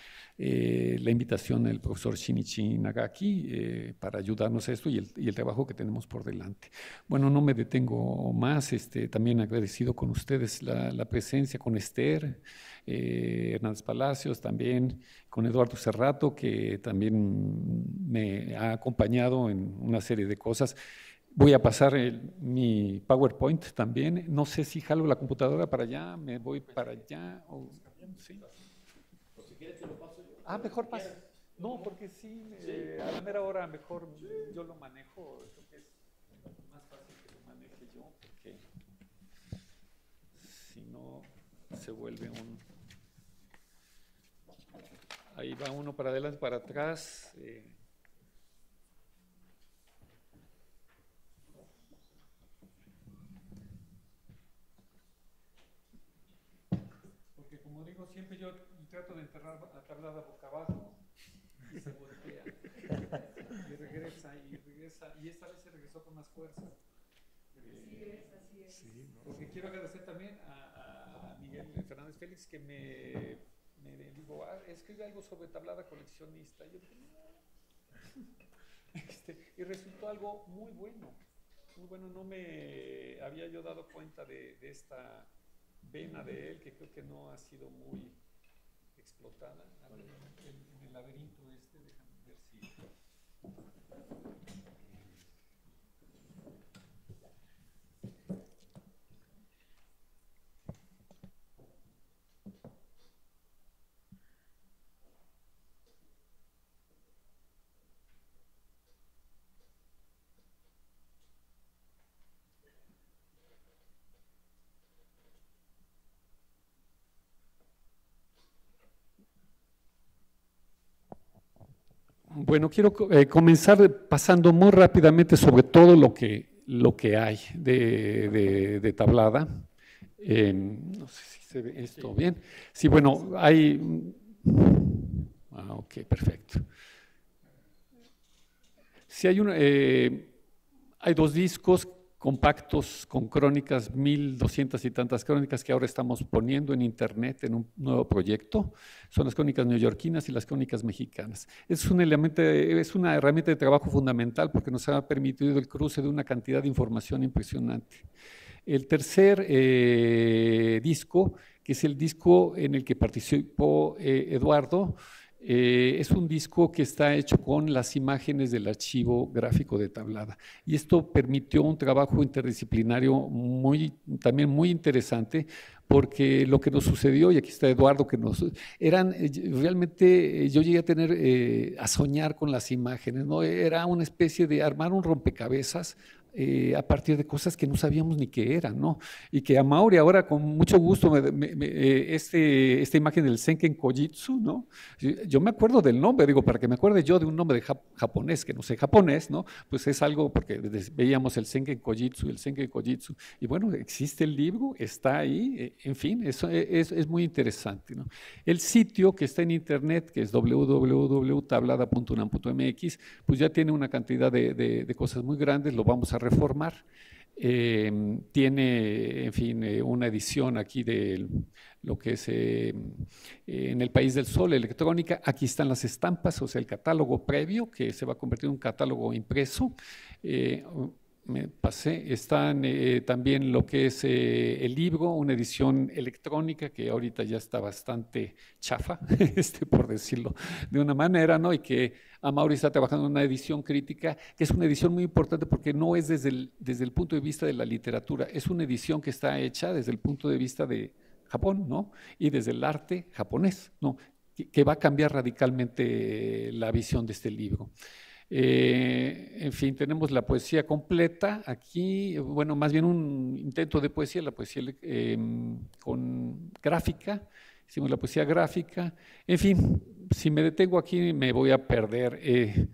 eh, la invitación del profesor Shinichi Nagaki eh, para ayudarnos a esto y el, trabajo que tenemos por delante. Bueno, no me detengo más, este, también agradecido con ustedes la, presencia, con Esther, eh, Hernández Palacios, también con Eduardo Cerrato, que también me ha acompañado en una serie de cosas. Voy a pasar mi PowerPoint también. No sé si jalo la computadora para allá, me voy para allá. O, ¿sí? si quieres, lo paso. Ah, mejor pasa. No, porque eh, sí, a la mera hora mejor yo lo manejo. Creo que es más fácil que lo maneje yo, porque si no se vuelve un. Ahí va uno para adelante, para atrás. Eh. Porque como digo, siempre yo trato de enterrar tablada boca abajo y se voltea. Y regresa y regresa. Y esta vez se regresó con más fuerza. Sí, es, así es. Porque quiero agradecer también a, Miguel Fernández Félix que me, me dijo, ah, escribe algo sobre tablada coleccionista. Este, y resultó algo muy bueno. Muy bueno, no me había yo dado cuenta de esta vena de él que creo que no ha sido muy explotada. en el laberinto este, déjame ver si... Bueno, quiero eh, comenzar pasando muy rápidamente sobre todo lo que, lo que hay de, tablada. Em, no sé si se ve esto bien. Sí, bueno, hay... Ah, ok, perfecto. Sí, hay, un, eh, hay dos discos Compactos con crónicas, mil doscientas y tantas crónicas que ahora estamos poniendo en internet en un nuevo proyecto. Son las crónicas neoyorquinas y las crónicas mexicanas. Es, un elemento, es una herramienta de trabajo fundamental porque nos ha permitido el cruce de una cantidad de información impresionante. El tercer eh, disco, que es el disco en el que participó eh, Eduardo, eh, es un disco que está hecho con las imágenes del archivo gráfico de tablada. Y esto permitió un trabajo interdisciplinario muy, también muy interesante, porque lo que nos sucedió, y aquí está Eduardo, que nos eran eh, realmente, eh, yo llegué a tener, a soñar con las imágenes, ¿no? Era una especie de armar un rompecabezas eh, a partir de cosas que no sabíamos ni qué eran, ¿no? Y que a Mauri ahora con mucho gusto, eh, este, esta imagen del Senken Kojitsu, ¿no? Yo me acuerdo del nombre, digo, para que me acuerde yo de un nombre de japonés, que no sé japonés, ¿no? Pues es algo, porque veíamos el Senken Kojitsu, el Senken Kojitsu, y bueno, existe el libro, está ahí, eh, en fin, eso e, es, muy interesante, ¿no? El sitio que está en internet, que es www.tablada.unam.mx, pues ya tiene una cantidad de cosas muy grandes, lo vamos a reformar. Em, tiene, en fin, eh, una edición aquí de lo que es em, en el País del Sol, electrónica. Aquí están las estampas, o sea, el catálogo previo, que se va a convertir en un catálogo impreso. Eh, me pasé, están eh, también lo que es eh, el libro, una edición electrónica que ahorita ya está bastante chafa, este, por decirlo de una manera, ¿no? Y que Amaury está trabajando en una edición crítica, que es una edición muy importante porque no es desde el, desde el punto de vista de la literatura, es una edición que está hecha desde el punto de vista de Japón, ¿no? Y desde el arte japonés, ¿no? que va a cambiar radicalmente eh, la visión de este libro. Eh, en fin, tenemos la poesía completa aquí, bueno, más bien un intento de poesía, la poesía eh, con gráfica, hicimos la poesía gráfica. En fin, si me detengo aquí me voy a perder. Eh,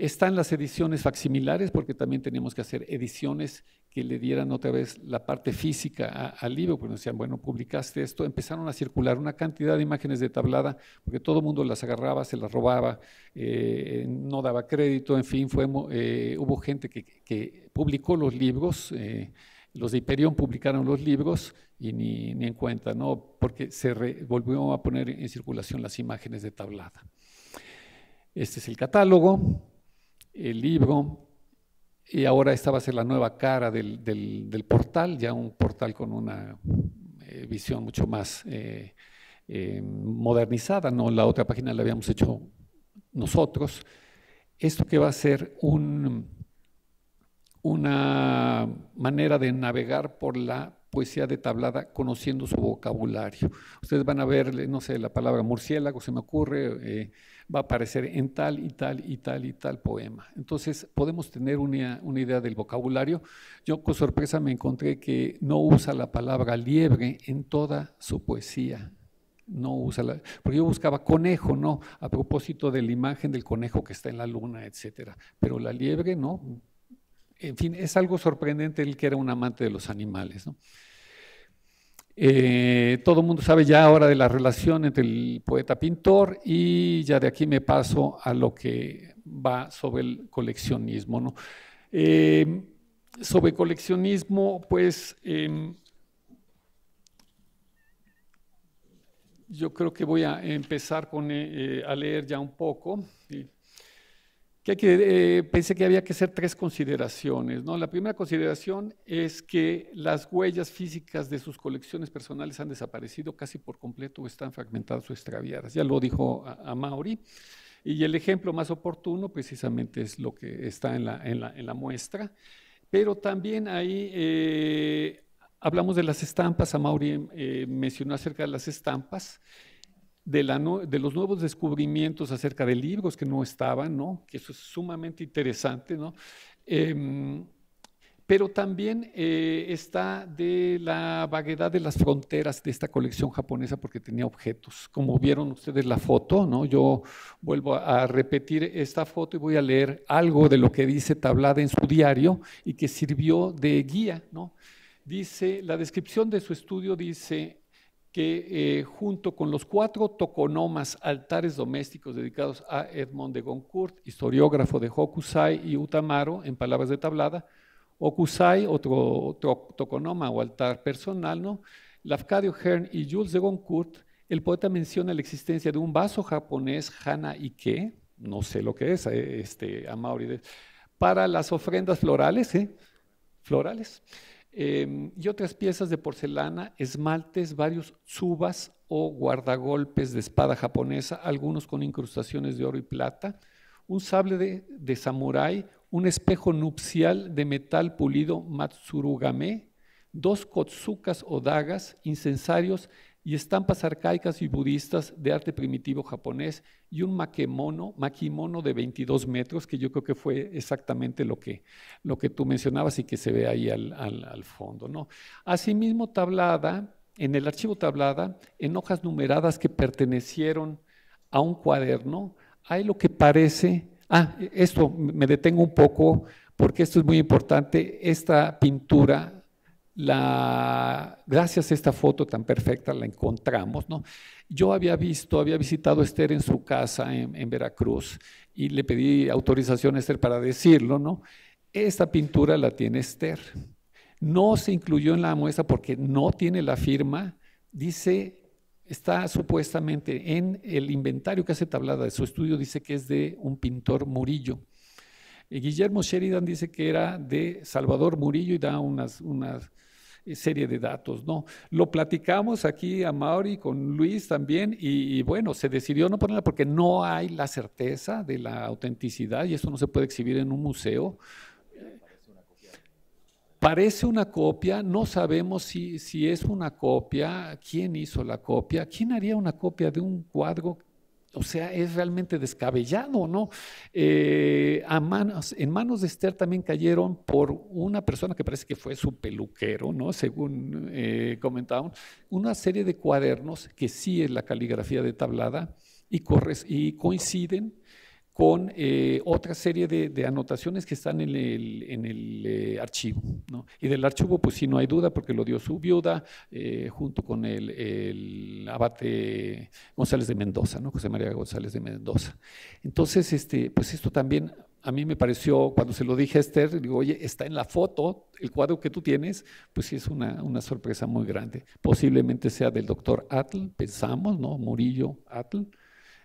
están las ediciones facsimilares, porque también teníamos que hacer ediciones que le dieran otra vez la parte física al libro, porque nos decían, bueno, publicaste esto. Empezaron a circular una cantidad de imágenes de tablada, porque todo el mundo las agarraba, se las robaba, eh, no daba crédito, en fin, fue, eh, hubo gente que, publicó los libros. Eh, los de Hiperión publicaron los libros y ni, en cuenta, ¿no? porque se volvió a poner en circulación las imágenes de tablada. Este es el catálogo, el libro y ahora esta va a ser la nueva cara del, portal, ya un portal con una eh, visión mucho más eh, eh, modernizada, no la otra página la habíamos hecho nosotros. Esto que va a ser un, una manera de navegar por la poesía de tablada conociendo su vocabulario. Ustedes van a ver, no sé, la palabra murciélago se me ocurre, va a aparecer en tal y tal y tal y tal poema. Entonces podemos tener una, idea del vocabulario. Yo con sorpresa me encontré que no usa la palabra liebre en toda su poesía no usa la, porque yo buscaba conejo, no, a propósito de la imagen del conejo que está en la luna, etcétera, pero la liebre no. En fin, es algo sorprendente el que era un amante de los animales, ¿no? Eh, todo el mundo sabe ya ahora de la relación entre el poeta-pintor y ya de aquí me paso a lo que va sobre el coleccionismo. ¿no? Eh, sobre coleccionismo, pues em, yo creo que voy a empezar con, eh, a leer ya un poco. ¿sí? que, eh, pensé que había que hacer tres consideraciones. ¿no? La primera consideración es que las huellas físicas de sus colecciones personales han desaparecido casi por completo o están fragmentadas o extraviadas. Ya lo dijo a, Mauri. Y el ejemplo más oportuno precisamente es lo que está en la, en la, muestra. Pero también ahí eh, hablamos de las estampas, a Mauri eh, mencionó acerca de las estampas de, los nuevos descubrimientos acerca de libros que no estaban, que eso es sumamente interesante, ¿no? Em, pero también eh, está de la vaguedad de las fronteras de esta colección japonesa porque tenía objetos. Como vieron ustedes la foto, ¿no? yo vuelvo a repetir esta foto y voy a leer algo de lo que dice Tablada en su diario y que sirvió de guía. ¿no? Dice, la descripción de su estudio dice, que eh, junto con los cuatro tokonomas, altares domésticos dedicados a Edmond de Goncourt, historiógrafo de Hokusai y Utamaro, en palabras de tablada, Hokusai, otro, tokonoma o altar personal, ¿no? Lafcadio Hearn y Jules de Goncourt, el poeta menciona la existencia de un vaso japonés, Hana Ike, no sé lo que es, eh, este, Amauri, para las ofrendas florales, ¿eh? Florales. Em, y otras piezas de porcelana, esmaltes, varios tsubas o guardagolpes de espada japonesa, algunos con incrustaciones de oro y plata, un sable de, samurái, un espejo nupcial de metal pulido matsurugame, dos kotsukas o dagas, incensarios y estampas arcaicas y budistas de arte primitivo japonés y un maquimono de 22 metros, que yo creo que fue exactamente lo que, lo que tú mencionabas y que se ve ahí al, al, al fondo. ¿no? Asimismo, tablada, en el archivo tablada, en hojas numeradas que pertenecieron a un cuaderno, hay lo que parece... Ah, esto me detengo un poco porque esto es muy importante. Esta pintura la, gracias a esta foto tan perfecta la encontramos. ¿no? Yo había visto, había visitado a Esther en su casa en, Veracruz y le pedí autorización a Esther para decirlo. ¿no? Esta pintura la tiene Esther. No se incluyó en la muestra porque no tiene la firma. Dice, está supuestamente en el inventario que hace Tablada de su estudio, dice que es de un pintor Murillo. Guillermo Sheridan dice que era de Salvador Murillo y da unas, unas eh, serie de datos, ¿no? Lo platicamos aquí a Mauri con Luis también y, bueno, se decidió no ponerla porque no hay la certeza de la autenticidad y eso no se puede exhibir en un museo. Parece una copia, no sabemos si, si es una copia, quién hizo la copia, quién haría una copia de un cuadro o sea, es realmente descabellado, ¿no? Eh, a manos, en manos de Esther también cayeron por una persona que parece que fue su peluquero, ¿no? Según eh, comentaban, una serie de cuadernos que sí es la caligrafía de tablada y, corres, y coinciden con eh, otra serie de, anotaciones que están en el, en el eh, archivo. Y del archivo, pues sí, no hay duda, porque lo dio su viuda eh, junto con el, abate González de Mendoza, José María González de Mendoza. Entonces, este, pues esto también a mí me pareció, cuando se lo dije a Esther, digo, oye, está en la foto, el cuadro que tú tienes, pues sí es una, una sorpresa muy grande. Posiblemente sea del doctor Atl, pensamos, ¿no? Murillo Atl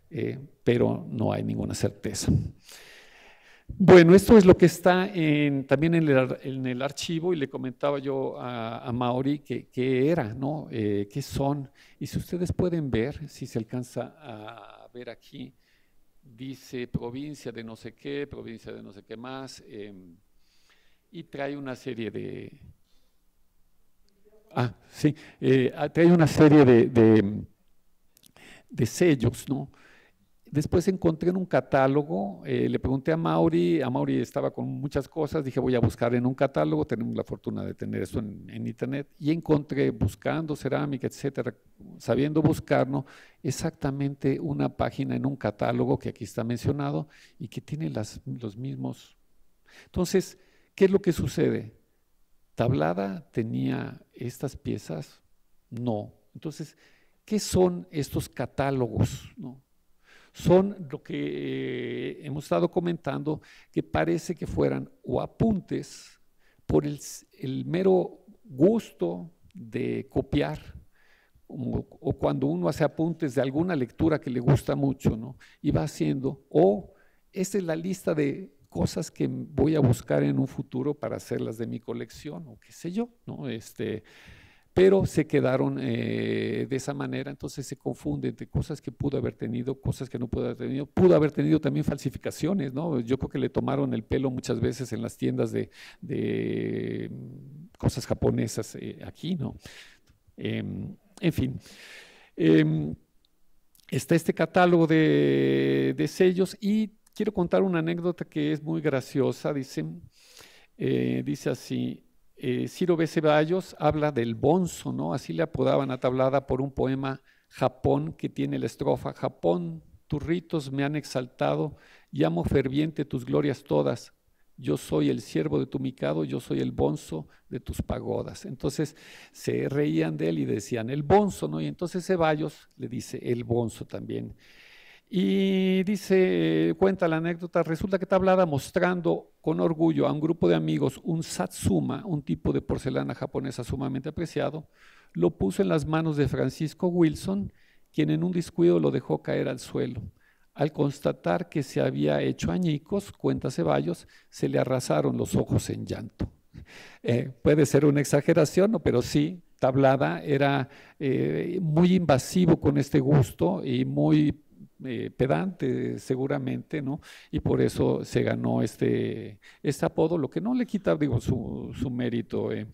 eh, pero no hay ninguna certeza. Bueno, esto es lo que está también en el, archivo y le comentaba yo a, Mauri qué era, ¿no? Eh, ¿Qué son? Y si ustedes pueden ver, si se alcanza a ver aquí, dice provincia de no sé qué, provincia de no sé qué más, em, y trae una serie de... Ah, sí, eh, ah, trae una serie de sellos, ¿no? Después encontré en un catálogo, eh, le pregunté a Mauri, a Mauri estaba con muchas cosas, dije voy a buscar en un catálogo, tenemos la fortuna de tener eso en, internet, y encontré buscando cerámica, etcétera, sabiendo no exactamente una página en un catálogo que aquí está mencionado y que tiene las, los mismos. Entonces, ¿qué es lo que sucede? ¿Tablada tenía estas piezas? No. Entonces, ¿qué son estos catálogos? ¿No? son lo que eh, hemos estado comentando, que parece que fueran o apuntes por el, mero gusto de copiar, o, cuando uno hace apuntes de alguna lectura que le gusta mucho, ¿no? Y va haciendo, o esta es la lista de cosas que voy a buscar en un futuro para hacerlas de mi colección, o qué sé yo, ¿no? Este, pero se quedaron eh, de esa manera, entonces se confunde entre cosas que pudo haber tenido, cosas que no pudo haber tenido, pudo haber tenido también falsificaciones, ¿no? Yo creo que le tomaron el pelo muchas veces en las tiendas de, mm, cosas japonesas eh, aquí, ¿no? Em, en fin. Em, está este catálogo de, sellos y quiero contar una anécdota que es muy graciosa, dice, eh, dice así, eh, Ciro B. Ceballos habla del bonzo, ¿no? Así le apodaban a Tablada por un poema Japón que tiene la estrofa Japón, tus ritos me han exaltado, llamo ferviente tus glorias todas. Yo soy el siervo de tu micado, yo soy el bonzo de tus pagodas. Entonces se reían de él y decían, el bonzo, ¿no? Y entonces Ceballos le dice, el bonzo también. Y dice, cuenta la anécdota, resulta que Tablada mostrando con orgullo a un grupo de amigos un satsuma, un tipo de porcelana japonesa sumamente apreciado, lo puso en las manos de Francisco Wilson, quien en un descuido lo dejó caer al suelo. Al constatar que se había hecho añicos, cuenta Ceballos, se le arrasaron los ojos en llanto. Eh, puede ser una exageración, pero sí, Tablada era eh, muy invasivo con este gusto y muy eh, pedante seguramente, ¿no? Y por eso se ganó este, este apodo, lo que no le quita, digo, su, mérito. Eh.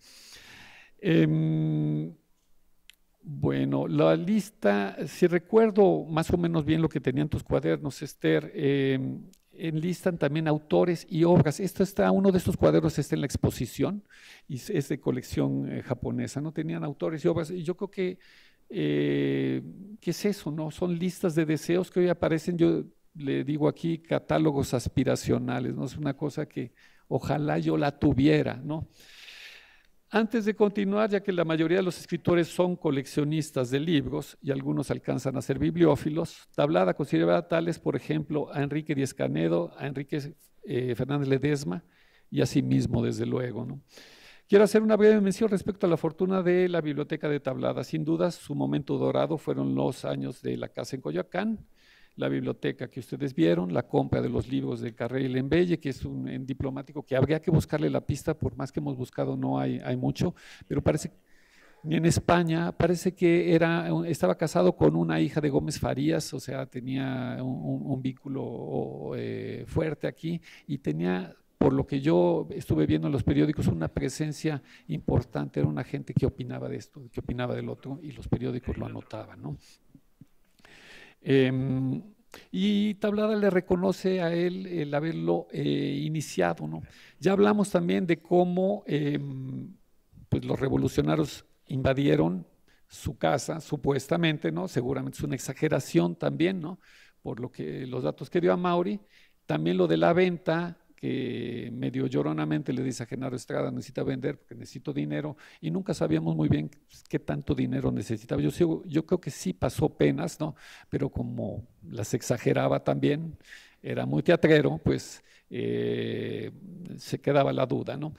Em, bueno, la lista, si recuerdo más o menos bien lo que tenían tus cuadernos, Esther, em, enlistan también autores y obras. Esto está, uno de estos cuadernos está en la exposición y es de colección eh, japonesa, ¿no? Tenían autores y obras. Y yo creo que eh, ¿Qué es eso? No? Son listas de deseos que hoy aparecen, yo le digo aquí, catálogos aspiracionales, ¿no? Es una cosa que ojalá yo la tuviera, ¿no? Antes de continuar, ya que la mayoría de los escritores son coleccionistas de libros y algunos alcanzan a ser bibliófilos, Tablada considera tales, por ejemplo, a Enrique Díez Canedo, a Enrique eh, Fernández Ledesma y a sí mismo, desde luego. ¿no? Quiero hacer una breve mención respecto a la fortuna de la Biblioteca de Tablada. Sin duda, su momento dorado fueron los años de la casa en Coyoacán, la biblioteca que ustedes vieron, la compra de los libros de Carrey en que es un diplomático que habría que buscarle la pista, por más que hemos buscado no hay, hay mucho, pero parece ni en España parece que era, estaba casado con una hija de Gómez Farías, o sea, tenía un, vínculo eh, fuerte aquí y tenía por lo que yo estuve viendo en los periódicos, una presencia importante, era una gente que opinaba de esto, que opinaba del otro, y los periódicos lo anotaban. Em, y Tablada le reconoce a él el haberlo eh, iniciado. ¿no? Ya hablamos también de cómo em, pues, los revolucionarios invadieron su casa, supuestamente, ¿no? Seguramente es una exageración también, ¿no? Por lo que los datos que dio a Mauri, también lo de la venta que medio lloronamente le dice a Genaro Estrada, necesita vender porque necesito dinero, y nunca sabíamos muy bien pues, qué tanto dinero necesitaba. Yo, creo que sí pasó penas, ¿no? pero como las exageraba también, era muy teatrero, pues eh, se quedaba la duda. ¿no?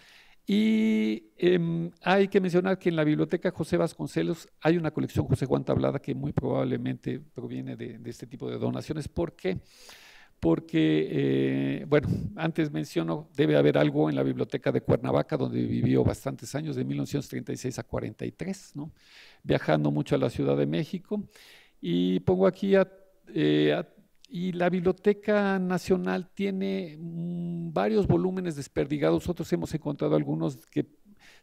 Y em, hay que mencionar que en la biblioteca José Vasconcelos hay una colección José Juan Tablada que muy probablemente proviene de, este tipo de donaciones. ¿Por qué? Porque porque, eh, bueno, antes menciono, debe haber algo en la biblioteca de Cuernavaca, donde vivió bastantes años, de 1936 a 43, ¿no? viajando mucho a la Ciudad de México. Y pongo aquí, eh, y la Biblioteca Nacional tiene mm, varios volúmenes desperdigados, nosotros hemos encontrado algunos que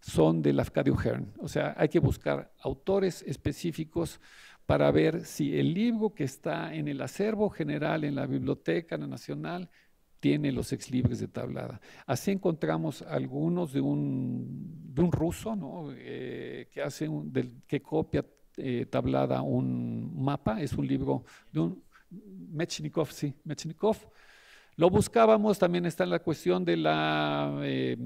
son de de Hearn, o sea, hay que buscar autores específicos para ver si el libro que está en el acervo general en la Biblioteca Nacional tiene los exlibres de tablada. Así encontramos algunos de un, ruso eh, que, hace un, que copia eh, tablada un mapa, es un libro de un Mechnikov, sí, Mechnikov, lo buscábamos, también está la cuestión de la eh,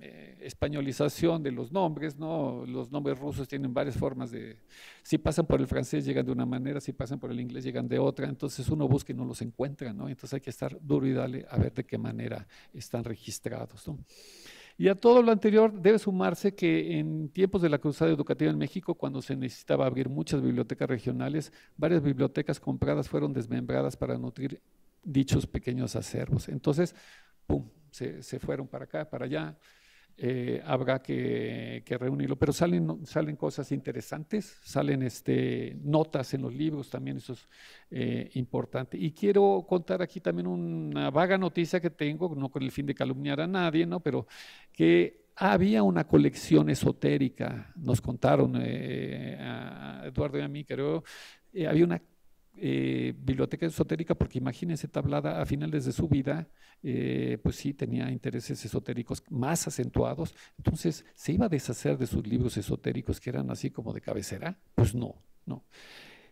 eh, españolización de los nombres, ¿no? Los nombres rusos tienen varias formas de, si pasan por el francés llegan de una manera, si pasan por el inglés llegan de otra, entonces uno busca y no los encuentra, Entonces hay que estar duro y dale a ver de qué manera están registrados, Y a todo lo anterior debe sumarse que en tiempos de la Cruzada Educativa en México, cuando se necesitaba abrir muchas bibliotecas regionales, varias bibliotecas compradas fueron desmembradas para nutrir dichos pequeños acervos. Entonces, ¡pum!, se, fueron para acá, para allá. Eh, habrá que, reunirlo. Pero salen, salen cosas interesantes, salen este, notas en los libros, también eso es eh, importante. Y quiero contar aquí también una vaga noticia que tengo, no con el fin de calumniar a nadie, ¿no? pero que había una colección esotérica, nos contaron eh, a Eduardo y a mí, creo, había una eh, biblioteca esotérica, porque imagínense, Tablada a finales de su vida, eh, pues sí tenía intereses esotéricos más acentuados, entonces se iba a deshacer de sus libros esotéricos que eran así como de cabecera, pues no, no.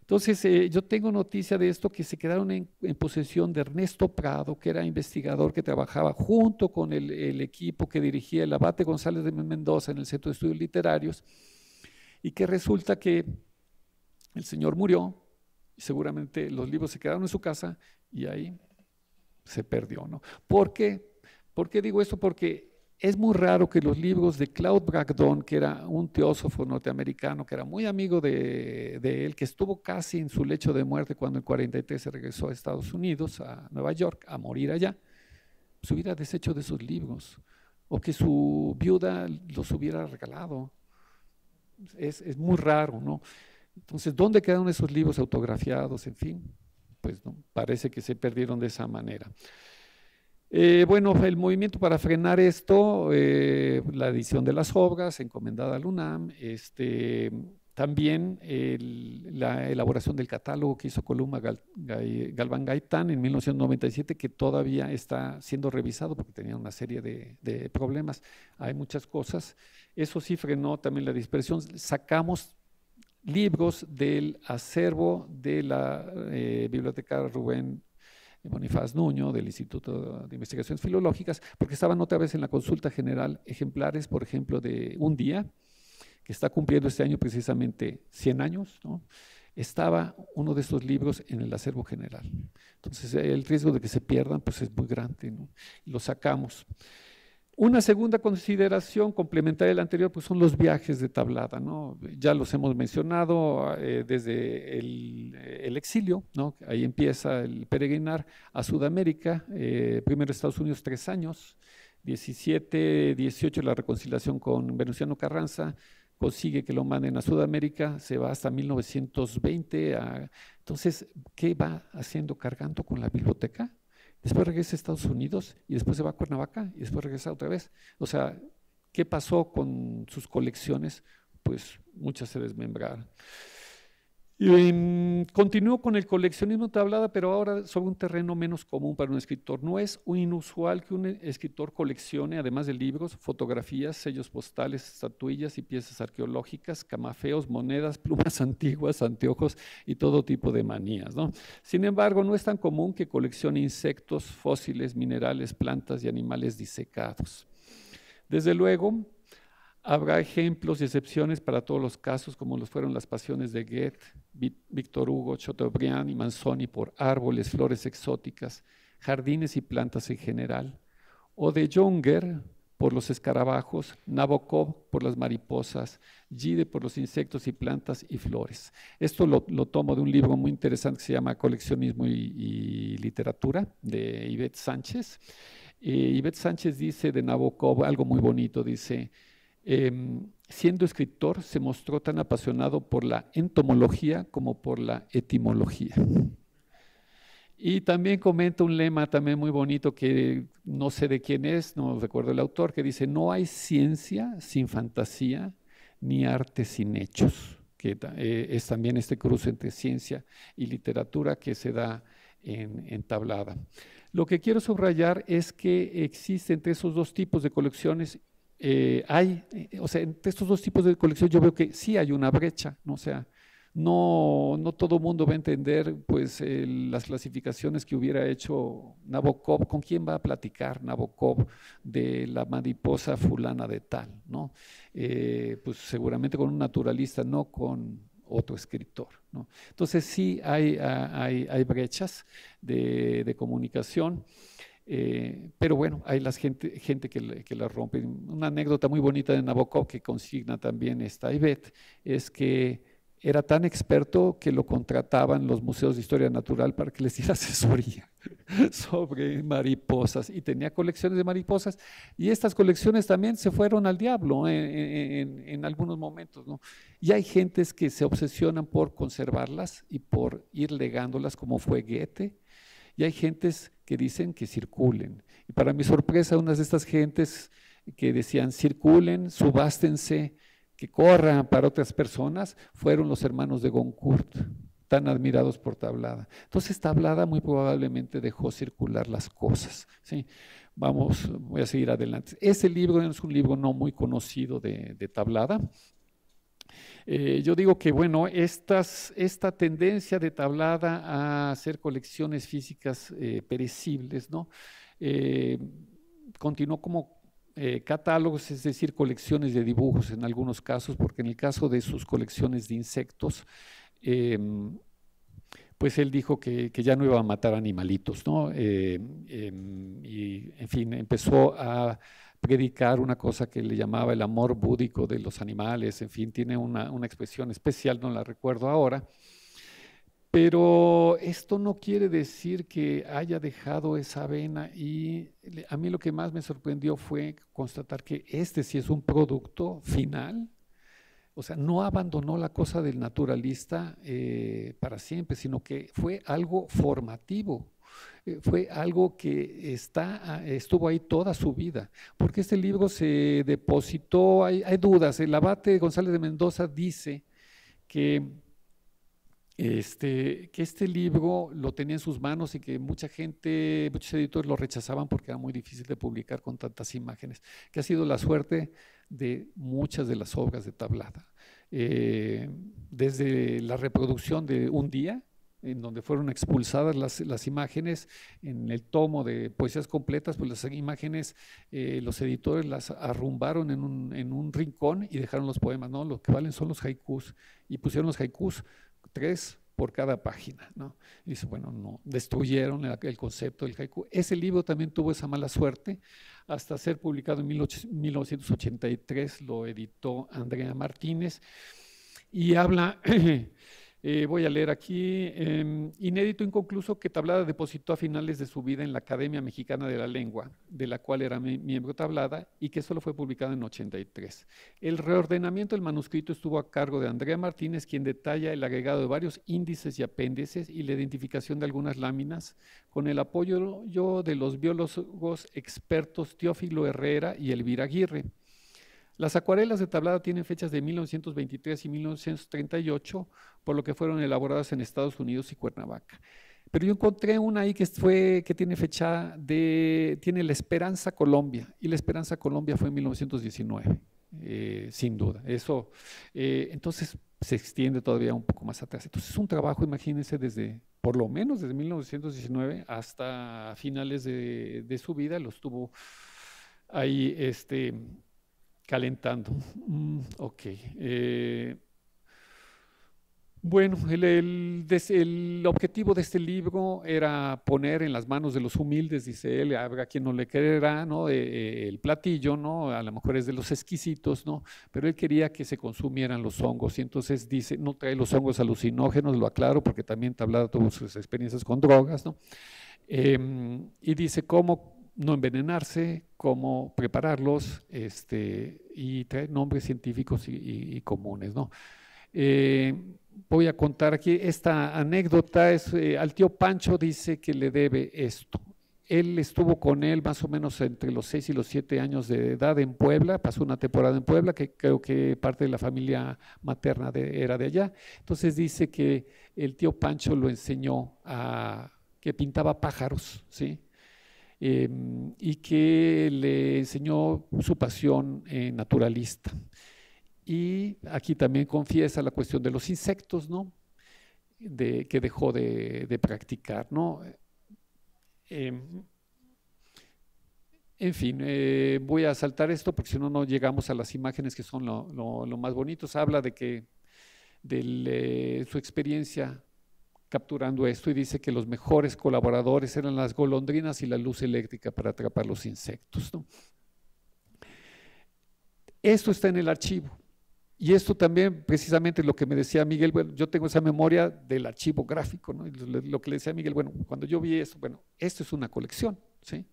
Entonces, eh, yo tengo noticia de esto que se quedaron en, posesión de Ernesto Prado, que era investigador que trabajaba junto con el, el equipo que dirigía el abate González de Mendoza en el Centro de Estudios Literarios, y que resulta que el señor murió, seguramente los libros se quedaron en su casa y ahí se perdió, ¿no? ¿Por qué? ¿Por qué digo esto? Porque es muy raro que los libros de Claude Bragdon, que era un teósofo norteamericano, que era muy amigo de, él, que estuvo casi en su lecho de muerte cuando en 43 se regresó a Estados Unidos, a Nueva York, a morir allá, se pues hubiera deshecho de sus libros, o que su viuda los hubiera regalado. Es, es muy raro, ¿no? Entonces, ¿dónde quedaron esos libros autografiados? En fin, pues ¿no? parece que se perdieron de esa manera. Eh, bueno, el movimiento para frenar esto, eh, la edición de las obras encomendada al UNAM, este, también la elaboración del catálogo que hizo Columba Galván Gaitán en 1997, que todavía está siendo revisado porque tenía una serie de, de problemas. Hay muchas cosas. Eso sí frenó también la dispersión. Sacamos libros del acervo de la eh, biblioteca Rubén Bonifaz Nuño, del Instituto de Investigaciones Filológicas, porque estaban otra vez en la consulta general ejemplares, por ejemplo, de Un Día, que está cumpliendo este año precisamente 100 años, estaba uno de estos libros en el acervo general. Entonces, el riesgo de que se pierdan pues, es muy grande. Lo sacamos. Una segunda consideración complementaria a la anterior pues son los viajes de tablada, ¿no? Ya los hemos mencionado eh, desde eh, el, exilio, ¿no? Ahí empieza el peregrinar a Sudamérica, eh, primero Estados Unidos tres años, 17, 18 la reconciliación con Venustiano Carranza, consigue que lo manden a Sudamérica, se va hasta 1920. A, entonces, ¿qué va haciendo? ¿Cargando con la biblioteca? después regresa a Estados Unidos y después se va a Cuernavaca y después regresa otra vez. O sea, ¿qué pasó con sus colecciones? Pues muchas se desmembraron. Y em, continúo con el coleccionismo tablada, pero ahora sobre un terreno menos común para un escritor. No es inusual que un escritor coleccione, además de libros, fotografías, sellos postales, estatuillas y piezas arqueológicas, camafeos, monedas, plumas antiguas, anteojos y todo tipo de manías. Sin embargo, no es tan común que coleccione insectos, fósiles, minerales, plantas y animales disecados. Desde luego, Habrá ejemplos y excepciones para todos los casos, como los fueron las pasiones de Goethe, Víctor Hugo, Chateaubriand y Manzoni por árboles, flores exóticas, jardines y plantas en general, o de Junger por los escarabajos, Nabokov por las mariposas, Gide por los insectos y plantas y flores. Esto lo, tomo de un libro muy interesante que se llama Coleccionismo y, Literatura, de Yvette Sánchez. Yvette eh, Sánchez dice de Nabokov algo muy bonito, dice Em, siendo escritor, se mostró tan apasionado por la entomología como por la etimología. Y también comenta un lema también muy bonito que no sé de quién es, no recuerdo el autor, que dice, no hay ciencia sin fantasía ni arte sin hechos, que eh, es también este cruce entre ciencia y literatura que se da en, tablada. Lo que quiero subrayar es que existe entre esos dos tipos de colecciones eh, hay, eh, o sea, entre estos dos tipos de colección yo veo que sí hay una brecha, ¿no? sea, no, no todo mundo va a entender pues las clasificaciones que hubiera hecho Nabokov, con quién va a platicar Nabokov de la mariposa fulana de tal, ¿no? Eh, pues seguramente con un naturalista, no con otro escritor. ¿no? Entonces sí hay, ah, hay, brechas de, de comunicación. Eh, pero bueno, hay las gente, gente que, la rompe. Una anécdota muy bonita de Nabokov que consigna también esta Ivette es que era tan experto que lo contrataban los museos de historia natural para que les diera asesoría sobre mariposas y tenía colecciones de mariposas y estas colecciones también se fueron al diablo eh, eh, en, algunos momentos. ¿no? Y hay gentes que se obsesionan por conservarlas y por ir legándolas como fue y hay gentes que dicen que circulen. Y para mi sorpresa, unas de estas gentes que decían circulen, subástense, que corran para otras personas, fueron los hermanos de Goncourt, tan admirados por Tablada. Entonces Tablada muy probablemente dejó circular las cosas. ¿sí? Vamos, voy a seguir adelante. Ese libro es un libro no muy conocido de Tablada, eh, yo digo que, bueno, esta tendencia de tablada a hacer colecciones físicas eh, perecibles, ¿no? Eh, continuó como catálogos, es decir, colecciones de dibujos en algunos casos, porque en el caso de sus colecciones de insectos, em, pues él dijo que, ya no iba a matar animalitos, ¿no? Em, y en fin, empezó a predicar una cosa que le llamaba el amor búdico de los animales, en fin, tiene una, expresión especial, no la recuerdo ahora. Pero esto no quiere decir que haya dejado esa vena y a mí lo que más me sorprendió fue constatar que este sí es un producto final, o sea, no abandonó la cosa del naturalista eh, para siempre, sino que fue algo formativo eh, fue algo que está, ah, estuvo ahí toda su vida, porque este libro se depositó, hay, dudas, el abate González de Mendoza dice que este, que este libro lo tenía en sus manos y que mucha gente, muchos editores lo rechazaban porque era muy difícil de publicar con tantas imágenes, que ha sido la suerte de muchas de las obras de Tablada. Eh, desde la reproducción de un día, en donde fueron expulsadas las, imágenes, en el tomo de poesías completas, pues las imágenes, eh, los editores las arrumbaron en un, rincón y dejaron los poemas, ¿no? Lo que valen son los haikus, y pusieron los haikus, tres por cada página, ¿no? Y dice, bueno, no, destruyeron el, concepto del haiku. Ese libro también tuvo esa mala suerte, hasta ser publicado en 1983, lo editó Andrea Martínez, y habla... Eh, voy a leer aquí, em, inédito inconcluso que Tablada depositó a finales de su vida en la Academia Mexicana de la Lengua, de la cual era miembro Tablada y que solo fue publicado en 83. El reordenamiento del manuscrito estuvo a cargo de Andrea Martínez, quien detalla el agregado de varios índices y apéndices y la identificación de algunas láminas, con el apoyo de los biólogos expertos Teófilo Herrera y Elvira Aguirre. Las acuarelas de tablada tienen fechas de 1923 y 1938, por lo que fueron elaboradas en Estados Unidos y Cuernavaca. Pero yo encontré una ahí que fue que tiene fecha de tiene la Esperanza Colombia y la Esperanza Colombia fue en 1919, eh, sin duda. Eso eh, entonces se extiende todavía un poco más atrás. Entonces es un trabajo, imagínense desde por lo menos desde 1919 hasta finales de, su vida lo tuvo ahí este calentando. Mm, ok. Eh, bueno, el, el, objetivo de este libro era poner en las manos de los humildes, dice él, a quien no le creerá, ¿no? Eh, eh, el platillo, ¿no? A lo mejor es de los exquisitos, ¿no? Pero él quería que se consumieran los hongos y entonces dice, no trae los hongos alucinógenos, lo aclaro porque también te hablado de sus experiencias con drogas, ¿no? Em, y dice cómo no envenenarse, cómo prepararlos este, y traer nombres científicos y, comunes. ¿no? Eh, voy a contar aquí esta anécdota. Es, eh, al tío Pancho dice que le debe esto. Él estuvo con él más o menos entre los 6 y los 7 años de edad en Puebla, pasó una temporada en Puebla, que creo que parte de la familia materna era de allá. Entonces dice que el tío Pancho lo enseñó a que pintaba pájaros, ¿sí? Em, y que le enseñó su pasión eh, naturalista. Y aquí también confiesa la cuestión de los insectos, ¿no? que dejó de, practicar, ¿no? Em, en fin, eh, voy a saltar esto porque si no, no llegamos a las imágenes que son lo, lo, más bonitos. Habla de que de eh, su experiencia capturando esto y dice que los mejores colaboradores eran las golondrinas y la luz eléctrica para atrapar los insectos. Esto está en el archivo. Y esto también, precisamente lo que me decía Miguel, bueno, yo tengo esa memoria del archivo gráfico, ¿no? lo que le decía Miguel, bueno, cuando yo vi esto, bueno, esto es una colección, ¿sí?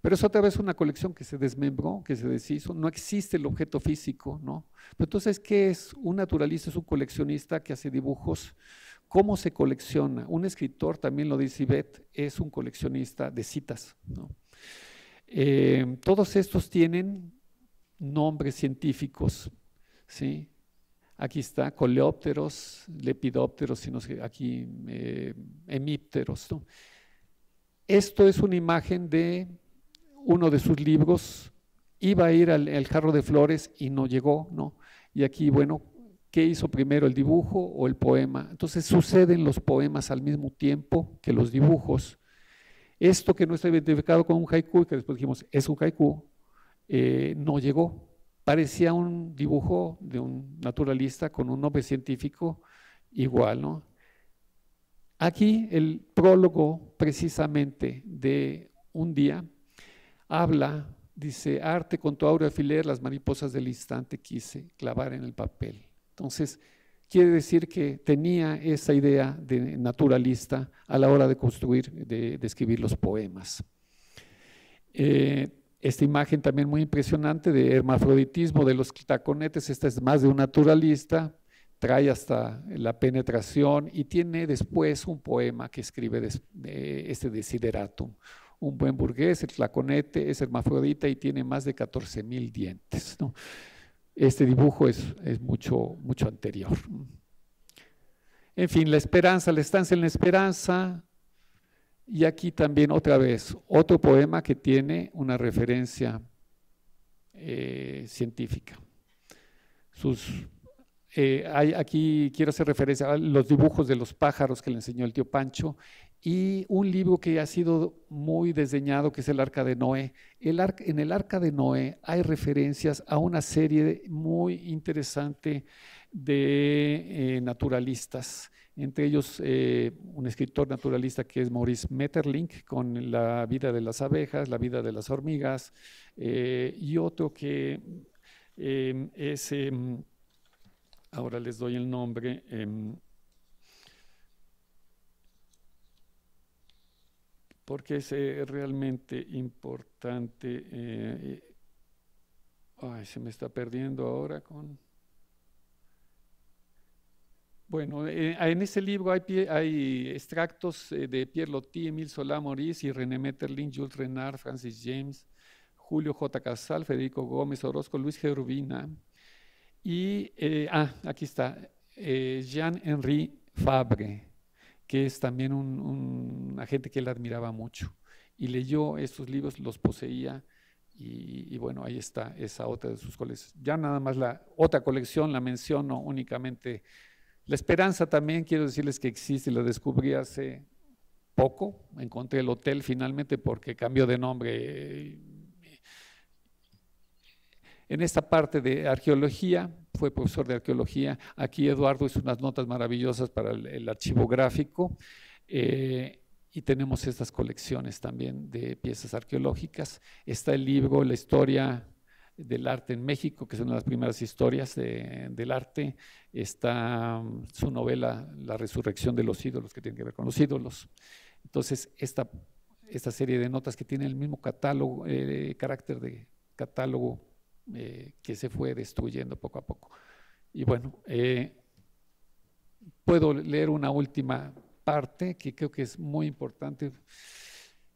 Pero es otra vez una colección que se desmembró, que se deshizo, no existe el objeto físico, ¿no? entonces, ¿qué es? Un naturalista es un coleccionista que hace dibujos, ¿Cómo se colecciona? Un escritor, también lo dice Ivette, es un coleccionista de citas. Eh, todos estos tienen nombres científicos. Aquí está coleópteros, lepidópteros, sino aquí eh, hemípteros. Esto es una imagen de uno de sus libros. Iba a ir al, jarro de flores y no llegó, ¿no? Y aquí, bueno, qué hizo primero, el dibujo o el poema. Entonces suceden los poemas al mismo tiempo que los dibujos. Esto que no está identificado con un haiku y que después dijimos es un haiku, eh, no llegó. Parecía un dibujo de un naturalista con un nombre científico igual, ¿no? Aquí el prólogo precisamente de un día habla, dice, arte con tu aura alfiler, las mariposas del instante quise clavar en el papel. Entonces, quiere decir que tenía esa idea de naturalista a la hora de construir, de, escribir los poemas. Eh, esta imagen también muy impresionante de hermafroditismo de los tlaconetes, esta es más de un naturalista, trae hasta la penetración y tiene después un poema que escribe este desideratum. Un buen burgués, el tlaconete, es hermafrodita y tiene más de 14.000 dientes. ¿no? Este dibujo es, mucho, mucho anterior. En fin, la esperanza, la estancia en la esperanza. Y aquí también otra vez, otro poema que tiene una referencia eh, científica. Eh, aquí quiero hacer referencia a los dibujos de los pájaros que le enseñó el tío Pancho y un libro que ha sido muy desdeñado, que es el Arca de Noé. El en el Arca de Noé hay referencias a una serie muy interesante de eh, naturalistas, entre ellos eh, un escritor naturalista que es Maurice Metterlink, con la vida de las abejas, la vida de las hormigas, eh, y otro que em, es, em, ahora les doy el nombre, em, porque es eh, realmente importante. Eh, ay, se me está perdiendo ahora con... Bueno, eh, en ese libro hay, hay extractos de Pierre Loti, Emil Solá Maurice y René Metterlin, Jules Renard, Francis James, Julio J. Casal, Federico Gómez Orozco, Luis Gerubina. Y, ah, aquí está, Jean-Henri Fabre que es también un, agente que él admiraba mucho. Y leyó estos libros, los poseía, y, y, bueno, ahí está esa otra de sus colecciones. Ya nada más la otra colección la menciono únicamente. La esperanza también, quiero decirles que existe, la descubrí hace poco, encontré el hotel finalmente porque cambió de nombre en esta parte de arqueología, fue profesor de arqueología, aquí Eduardo hizo unas notas maravillosas para el, archivo gráfico. Eh, y tenemos estas colecciones también de piezas arqueológicas. Está el libro La historia del arte en México, que es una de las primeras historias del arte. Está mm, su novela La resurrección de los ídolos, que tiene que ver con los ídolos. Entonces, esta, serie de notas que tiene el mismo eh, carácter de catálogo eh, que se fue destruyendo poco a poco. Y bueno, eh, puedo leer una última parte que creo que es muy importante.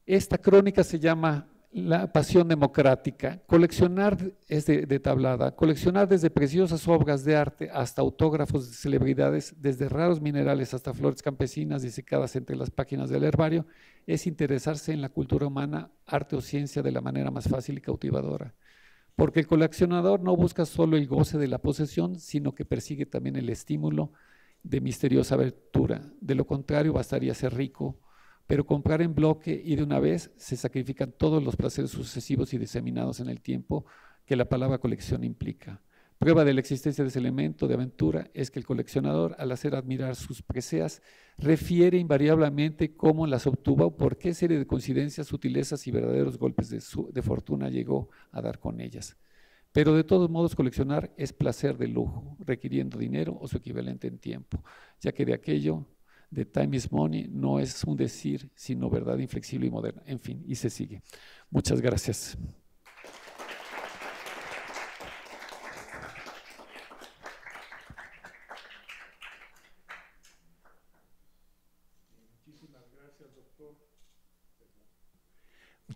Esta crónica se llama La Pasión Democrática. Coleccionar, es de, de, tablada, coleccionar desde preciosas obras de arte hasta autógrafos de celebridades, desde raros minerales hasta flores campesinas disecadas entre las páginas del herbario, es interesarse en la cultura humana, arte o ciencia de la manera más fácil y cautivadora porque el coleccionador no busca solo el goce de la posesión, sino que persigue también el estímulo de misteriosa abertura. De lo contrario, bastaría ser rico, pero comprar en bloque y de una vez se sacrifican todos los placeres sucesivos y diseminados en el tiempo que la palabra colección implica. Prueba de la existencia de ese elemento de aventura es que el coleccionador, al hacer admirar sus preseas, refiere invariablemente cómo las obtuvo, o por qué serie de coincidencias, sutilezas y verdaderos golpes de, de fortuna llegó a dar con ellas. Pero de todos modos, coleccionar es placer de lujo, requiriendo dinero o su equivalente en tiempo, ya que de aquello de time is money no es un decir, sino verdad inflexible y moderna. En fin, y se sigue. Muchas gracias.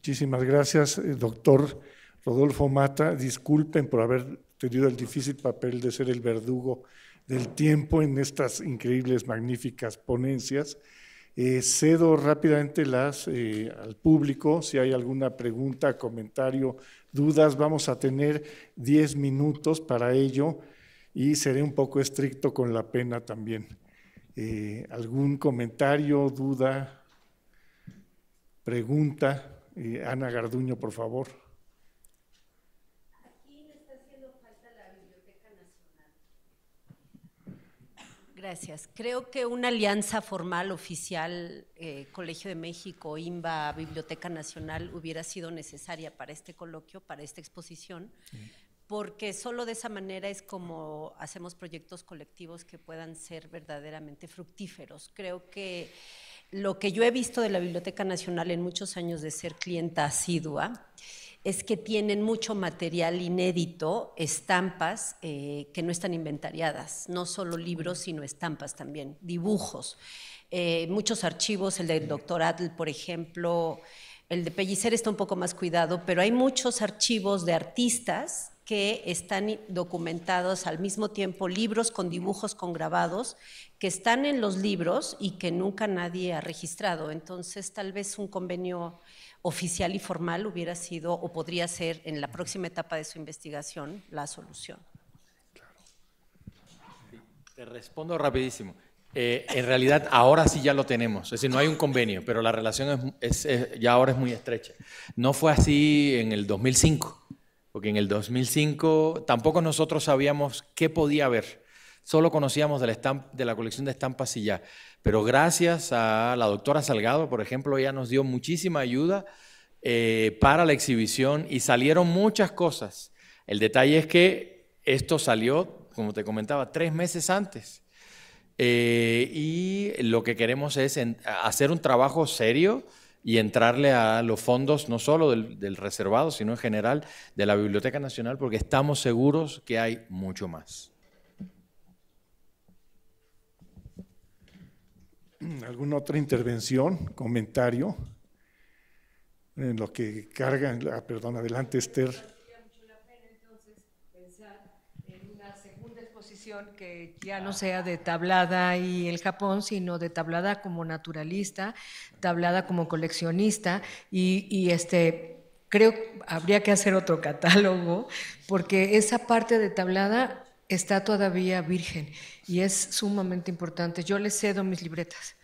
Muchísimas gracias, eh, doctor Rodolfo Mata. Disculpen por haber tenido el difícil papel de ser el verdugo del tiempo en estas increíbles, magníficas ponencias. Eh, cedo rápidamente las eh, al público. Si hay alguna pregunta, comentario, dudas, vamos a tener 10 minutos para ello y seré un poco estricto con la pena también. ¿Algún comentario, duda, pregunta? Ana Garduño, por favor. Aquí le está haciendo falta la Biblioteca Nacional. Gracias. Creo que una alianza formal, oficial, eh, Colegio de México, IMBA, Biblioteca Nacional, hubiera sido necesaria para este coloquio, para esta exposición. porque solo de esa manera es como hacemos proyectos colectivos que puedan ser verdaderamente fructíferos. Creo que lo que yo he visto de la Biblioteca Nacional en muchos años de ser clienta asidua es que tienen mucho material inédito, estampas eh, que no están inventariadas, no solo libros, sino estampas también, dibujos. Eh, muchos archivos, el del doctor Adl, por ejemplo, el de Pellicer está un poco más cuidado, pero hay muchos archivos de artistas que están documentados al mismo tiempo libros con dibujos, con grabados, que están en los libros y que nunca nadie ha registrado. Entonces, tal vez un convenio oficial y formal hubiera sido o podría ser en la próxima etapa de su investigación la solución. Te respondo rapidísimo. Eh, en realidad ahora sí ya lo tenemos, es decir, no hay un convenio, pero la relación ya ahora es muy estrecha. No fue así en el 2005 porque en el 2005 tampoco nosotros sabíamos qué podía haber. Solo conocíamos de la, colección de estampas y ya. Pero gracias a la doctora Salgado, por ejemplo, ella nos dio muchísima ayuda eh, para la exhibición y salieron muchas cosas. El detalle es que esto salió, como te comentaba, tres meses antes. Eh, y lo que queremos es hacer un trabajo serio y entrarle a los fondos no solo del, reservado, sino en general de la Biblioteca Nacional, porque estamos seguros que hay mucho más. ¿Alguna otra intervención, comentario? En lo que cargan, ah, perdón, adelante Esther. que ya no sea de tablada y el Japón, sino de tablada como naturalista, tablada como coleccionista y, este creo habría que hacer otro catálogo porque esa parte de tablada está todavía virgen y es sumamente importante. Yo les cedo mis libretas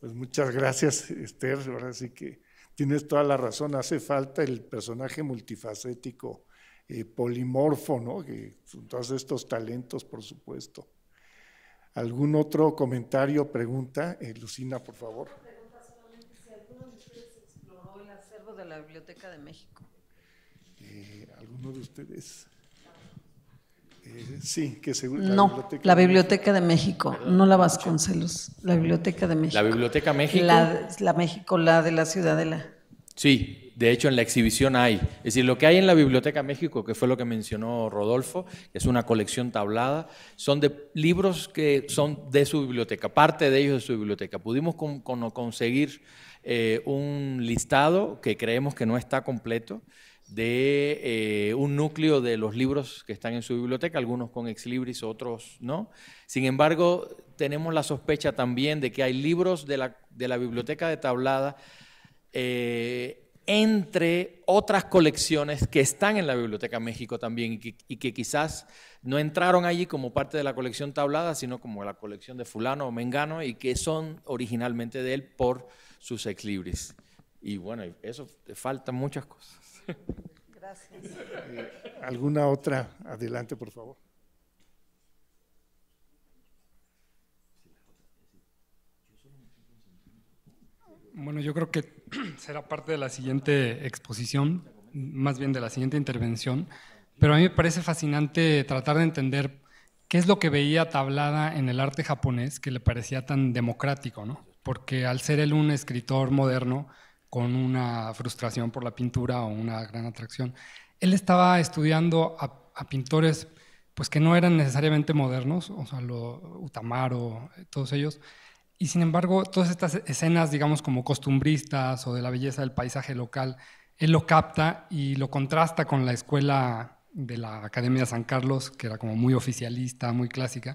Pues muchas gracias, Esther. Ahora sí que tienes toda la razón. Hace falta el personaje multifacético, eh, polimorfo, Que todos estos talentos, por supuesto. ¿Algún otro comentario, pregunta? Eh, Lucina, por favor. Pregunta solamente si alguno de ustedes exploró el acervo de la Biblioteca de México. Eh, ¿Alguno de ustedes? sí, que no, Biblioteca la Biblioteca de México, no la Vasconcelos, la Biblioteca de México. La Biblioteca México. La, México, la de la Ciudadela. Sí, de hecho, en la exhibición hay. Es decir, lo que hay en la Biblioteca México, que fue lo que mencionó Rodolfo, es una colección tablada, son de libros que son de su biblioteca, parte de ellos de su biblioteca. Pudimos conseguir eh, un listado que creemos que no está completo de eh, un núcleo de los libros que están en su biblioteca, algunos con exlibris, otros no. Sin embargo, tenemos la sospecha también de que hay libros de la, de la biblioteca de Tablada eh, entre otras colecciones que están en la Biblioteca México también y que, quizás no entraron allí como parte de la colección tablada, sino como la colección de fulano o mengano y que son originalmente de él por sus exlibris. Y bueno, eso te faltan muchas cosas. Gracias. ¿Alguna otra? Adelante, por favor. Bueno, yo creo que será parte de la siguiente exposición, más bien de la siguiente intervención, pero a mí me parece fascinante tratar de entender qué es lo que veía Tablada en el arte japonés que le parecía tan democrático, ¿no? Porque al ser él un escritor moderno, con una frustración por la pintura o una gran atracción. Él estaba estudiando a, pintores pues que no eran necesariamente modernos, o sea, lo, Utamaro, todos ellos, y sin embargo, todas estas escenas, digamos, como costumbristas o de la belleza del paisaje local, él lo capta y lo contrasta con la escuela de la Academia de San Carlos, que era como muy oficialista, muy clásica,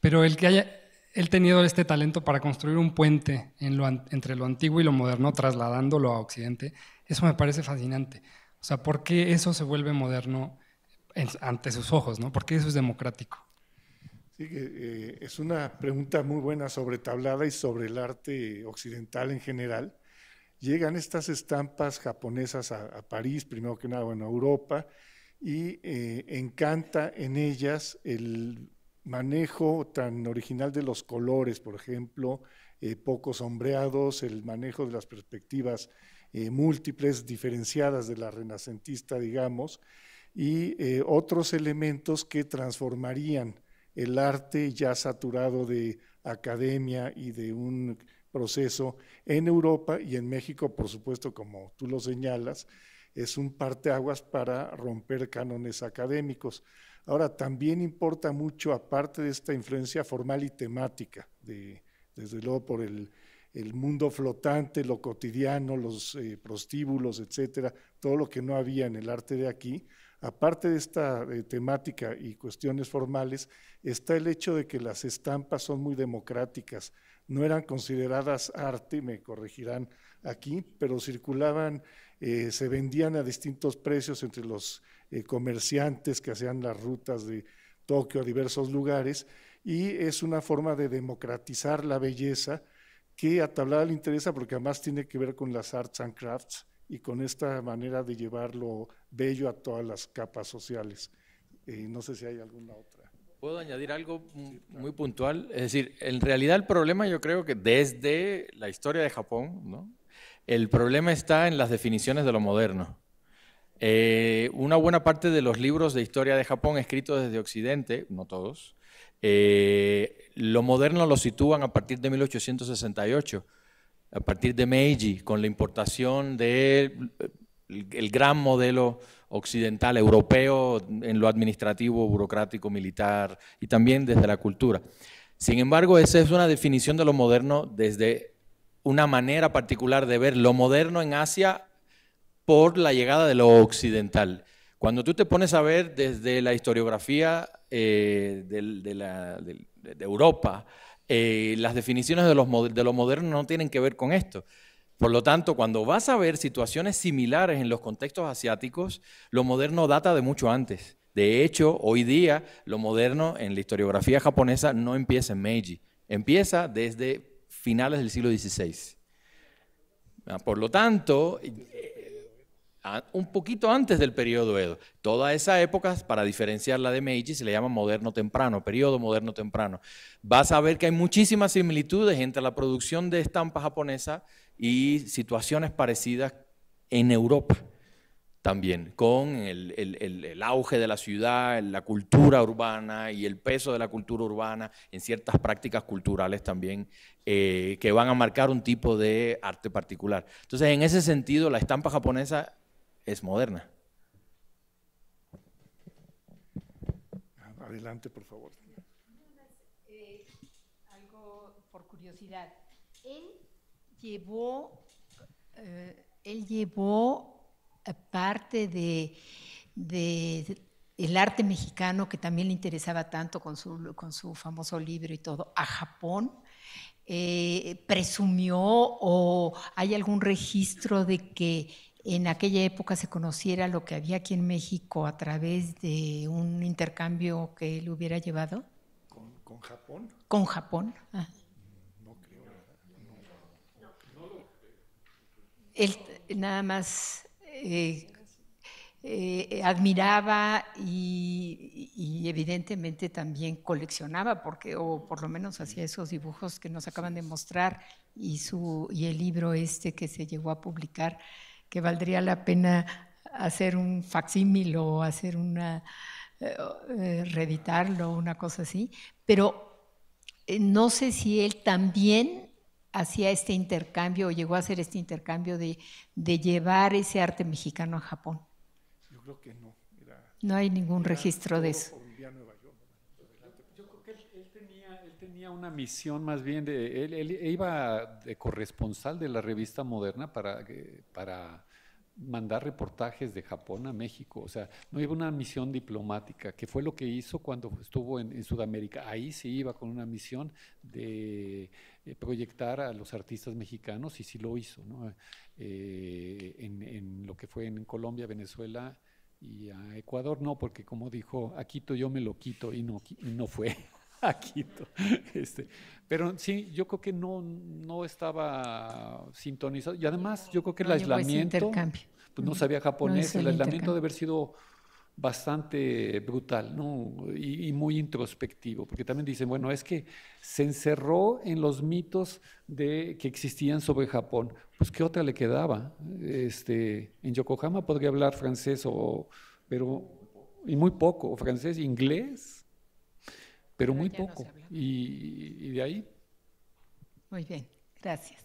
pero el que haya, él tenido este talento para construir un puente entre lo antiguo y lo moderno, trasladándolo a Occidente. Eso me parece fascinante. O sea, ¿por qué eso se vuelve moderno ante sus ojos? ¿no? ¿Por qué eso es democrático? Sí, eh, es una pregunta muy buena sobre tablada y sobre el arte occidental en general. Llegan estas estampas japonesas a, París, primero que nada, bueno, a Europa, y eh, encanta en ellas el manejo tan original de los colores, por ejemplo, eh, poco pocos sombreados, el manejo de las perspectivas eh, múltiples, diferenciadas de la renacentista, digamos, y eh, otros elementos que transformarían el arte ya saturado de academia y de un proceso en Europa y en México, por supuesto, como tú lo señalas, es un parteaguas para romper cánones académicos. Ahora, también importa mucho, aparte de esta influencia formal y temática, desde luego por el, mundo flotante, lo cotidiano, los eh, prostíbulos, etcétera, todo lo que no había en el arte de aquí, aparte de esta eh, temática y cuestiones formales, está el hecho de que las estampas son muy democráticas, no eran consideradas arte, me corregirán aquí, pero circulaban, eh, se vendían a distintos precios entre los eh, comerciantes que hacían las rutas de Tokio a diversos lugares, y es una forma de democratizar la belleza que a Tablada le interesa porque además tiene que ver con las arts and crafts y con esta manera de llevar lo bello a todas las capas sociales. Eh, no sé si hay alguna otra. Puedo añadir algo muy puntual. Es decir, en realidad el problema yo creo que desde la historia de Japón, el problema está en las definiciones de lo moderno. Eh, una buena parte de los libros de historia de Japón escritos desde Occidente, no todos, eh, lo moderno lo sitúan a partir de 1868, a partir de Meiji, con la importación del eh, gran modelo occidental europeo en lo administrativo, burocrático, militar y también desde la cultura. Sin embargo, esa es una definición de lo moderno desde una manera particular de ver lo moderno en Asia por la llegada de lo occidental. Cuando tú te pones a ver desde la historiografía eh, de, Europa, eh, las definiciones de los, de los modernos no tienen que ver con esto. Por lo tanto, cuando vas a ver situaciones similares en los contextos asiáticos, lo moderno data de mucho antes. De hecho, hoy día lo moderno en la historiografía japonesa no empieza en Meiji, empieza desde finales del siglo XVI. Ah, por lo tanto, un poquito antes del periodo Edo. Toda esa época, para diferenciarla de Meiji, se le llama moderno temprano, periodo moderno temprano. Vas a ver que hay muchísimas similitudes entre la producción de estampa japonesa y situaciones parecidas en Europa también, con el, auge de la ciudad, la cultura urbana y el peso de la cultura urbana en ciertas prácticas culturales también eh, que van a marcar un tipo de arte particular. Entonces, en ese sentido, la estampa japonesa es Moderna. Adelante, por favor. algo por curiosidad. Él llevó, eh, él llevó eh, parte de, el arte mexicano que también le interesaba tanto con su, con su famoso libro y todo a Japón. Eh, presumió o hay algún registro de que en aquella época se conociera lo que había aquí en México a través de un intercambio que él hubiera llevado? ¿Con, Japón? Con Japón. Él nada más eh, eh, admiraba y, evidentemente también coleccionaba, porque, o por lo menos hacía esos dibujos que nos acaban de mostrar y, su, y el libro este que se llegó a publicar que valdría la pena hacer un facsímil o hacer una, eh, eh, reeditarlo, una cosa así, pero eh, no sé si él también hacía este intercambio o llegó a hacer este intercambio de, llevar ese arte mexicano a Japón. Yo creo que no. no hay ningún registro de eso. una misión más bien de. Él, iba de corresponsal de la revista Moderna para, eh, para mandar reportajes de Japón a México. O sea, no iba una misión diplomática, que fue lo que hizo cuando estuvo en, Sudamérica. Ahí se iba con una misión de eh, proyectar a los artistas mexicanos y sí lo hizo, ¿no? Eh, en, lo que fue en Colombia, Venezuela y a Ecuador, no, porque como dijo, a Quito yo me lo quito y no, y no fue quito Este, pero sí, yo creo que no, estaba sintonizado. Y además, yo creo que el aislamiento. Pues, no sabía japonés, el, aislamiento debe haber sido bastante brutal ¿no? Y, muy introspectivo, porque también dicen, bueno, es que se encerró en los mitos de, que existían sobre Japón. Pues qué otra le quedaba. Este, en Yokohama podría hablar francés o, pero y muy poco, francés, inglés, pero, muy poco. y, de ahí. Muy bien, gracias.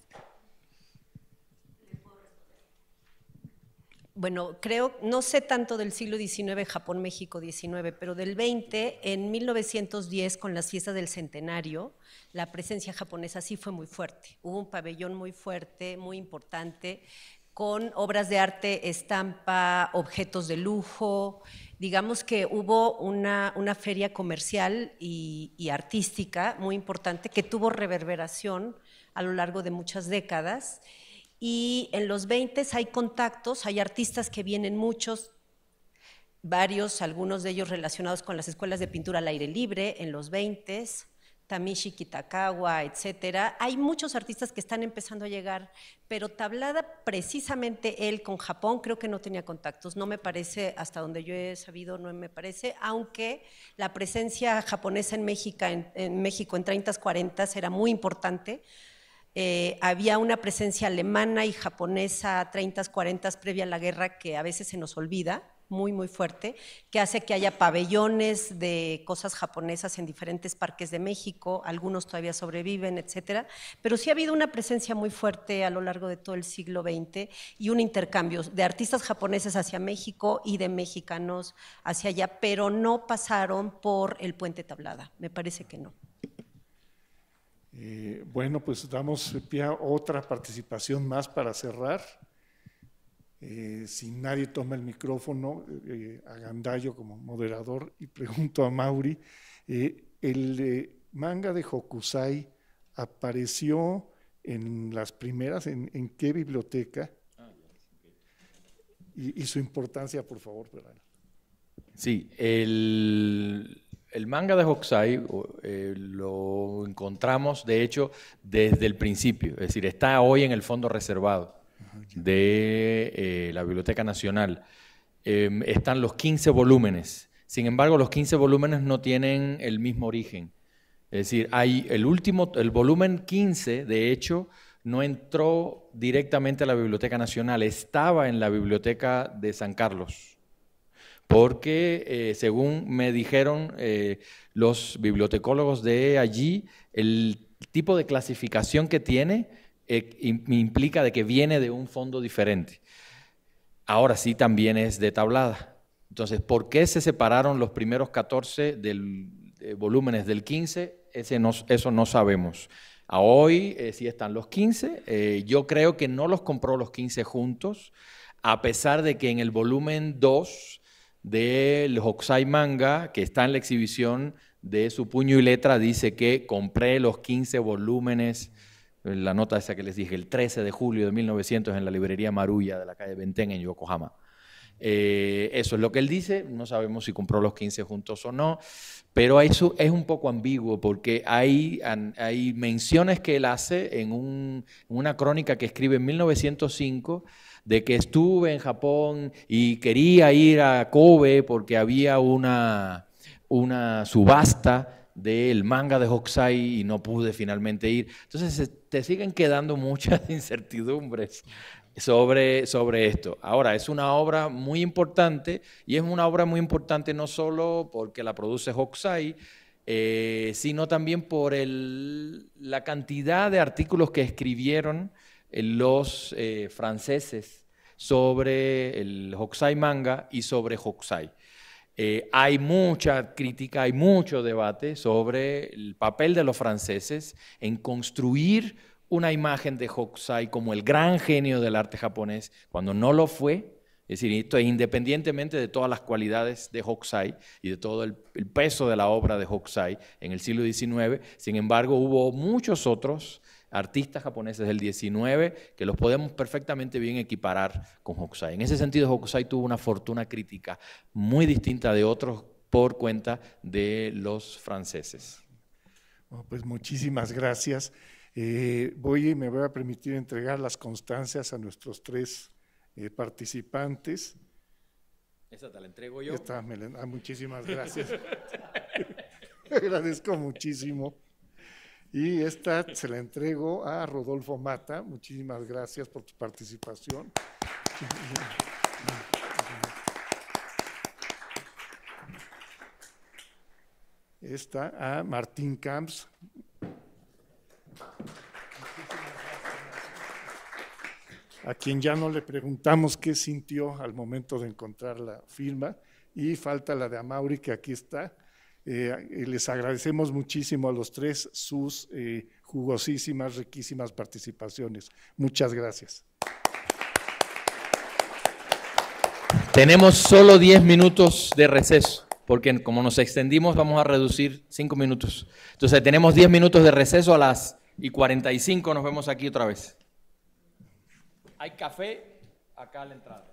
bueno, creo, no sé tanto del siglo XIX, Japón-México XIX, pero del 20 en 1910, con las fiestas del centenario, la presencia japonesa sí fue muy fuerte. Hubo un pabellón muy fuerte, muy importante, con obras de arte, estampa, objetos de lujo, digamos que hubo una, feria comercial y, artística muy importante que tuvo reverberación a lo largo de muchas décadas. Y en los 20 hay contactos, hay artistas que vienen muchos, varios, algunos de ellos relacionados con las escuelas de pintura al aire libre en los 20 s Tamishi Kitakawa, etcétera. Hay muchos artistas que están empezando a llegar, pero Tablada, precisamente él con Japón, creo que no tenía contactos. No me parece, hasta donde yo he sabido, no me parece, aunque la presencia japonesa en México en, México en 30, 40 era muy importante. Eh, había una presencia alemana y japonesa 30, 40 previa a la guerra que a veces se nos olvida muy, muy fuerte, que hace que haya pabellones de cosas japonesas en diferentes parques de México, algunos todavía sobreviven, etcétera, pero sí ha habido una presencia muy fuerte a lo largo de todo el siglo XX y un intercambio de artistas japoneses hacia México y de mexicanos hacia allá, pero no pasaron por el puente Tablada, me parece que no. Eh, bueno, pues damos pie a otra participación más para cerrar. Eh, si nadie toma el micrófono, eh, eh, a Gandallo como moderador y pregunto a Mauri, eh, el manga de Hokusai apareció en las primeras, ¿en, qué biblioteca? Ah, y, su importancia, por favor, Sí, el, el, manga de Hokusai lo encontramos, de hecho, desde el principio, es decir, está hoy en el fondo reservado de eh, la Biblioteca Nacional, em, están los 15 volúmenes. Sin embargo, los 15 volúmenes no tienen el mismo origen. Es decir, hay el último, el volumen 15, de hecho, no entró directamente a la Biblioteca Nacional, estaba en la Biblioteca de San Carlos. Porque, eh, según me dijeron eh, los bibliotecólogos de allí, el tipo de clasificación que tiene eh, me implica de que viene de un fondo diferente. Ahora sí también es de tablada. Entonces, ¿por qué se separaron los primeros 14 del, eh, volúmenes del 15? eso no sabemos. A hoy eh, sí están los 15. yo creo que no los compró los 15 juntos, a pesar de que en el volumen 2 del Hokusai Manga, que está en la exhibición de su puño y letra, dice que compré los 15 volúmenes la nota esa que les dije, el 13 de julio de 1900 en la librería Marulla de la calle Benten en Yokohama. Eh, eso es lo que él dice, no sabemos si compró los 15 juntos o no, pero eso es un poco ambiguo porque hay, hay menciones que él hace en, una crónica que escribe en 1905 de que estuve en Japón y quería ir a Kobe porque había una, una subasta del manga de Hokusai y no pude finalmente ir. Entonces te siguen quedando muchas incertidumbres sobre, sobre esto. Ahora, es una obra muy importante y es una obra muy importante no solo porque la produce Hokusai, eh, sino también por la cantidad de artículos que escribieron eh, los eh, franceses sobre el Hokusai manga y sobre Hokusai. Eh, hay mucha crítica, hay mucho debate sobre el papel de los franceses en construir una imagen de Hokusai como el gran genio del arte japonés, cuando no lo fue. Es decir, esto, independientemente de todas las cualidades de Hokusai y de todo el, el peso de la obra de Hokusai en el siglo XIX, sin embargo, hubo muchos otros artistas japoneses del 19 que los podemos perfectamente bien equiparar con Hokusai. En ese sentido, Hokusai tuvo una fortuna crítica muy distinta de otros por cuenta de los franceses. Oh, pues muchísimas gracias. Eh, voy y me voy a permitir entregar las constancias a nuestros tres eh, participantes. Esa te la entrego yo. Ah, muchísimas gracias. Agradezco muchísimo. Y esta se la entrego a Rodolfo Mata. Muchísimas gracias por tu participación. Esta a Martín Camps. A quien ya no le preguntamos qué sintió al momento de encontrar la firma. Y falta la de Amauri, que aquí está. Eh, les agradecemos muchísimo a los tres sus eh, jugosísimas, riquísimas participaciones. Muchas gracias. Tenemos solo 10 minutos de receso, porque como nos extendimos vamos a reducir 5 minutos. Entonces tenemos 10 minutos de receso a las y 45 nos vemos aquí otra vez. Hay café acá a la entrada.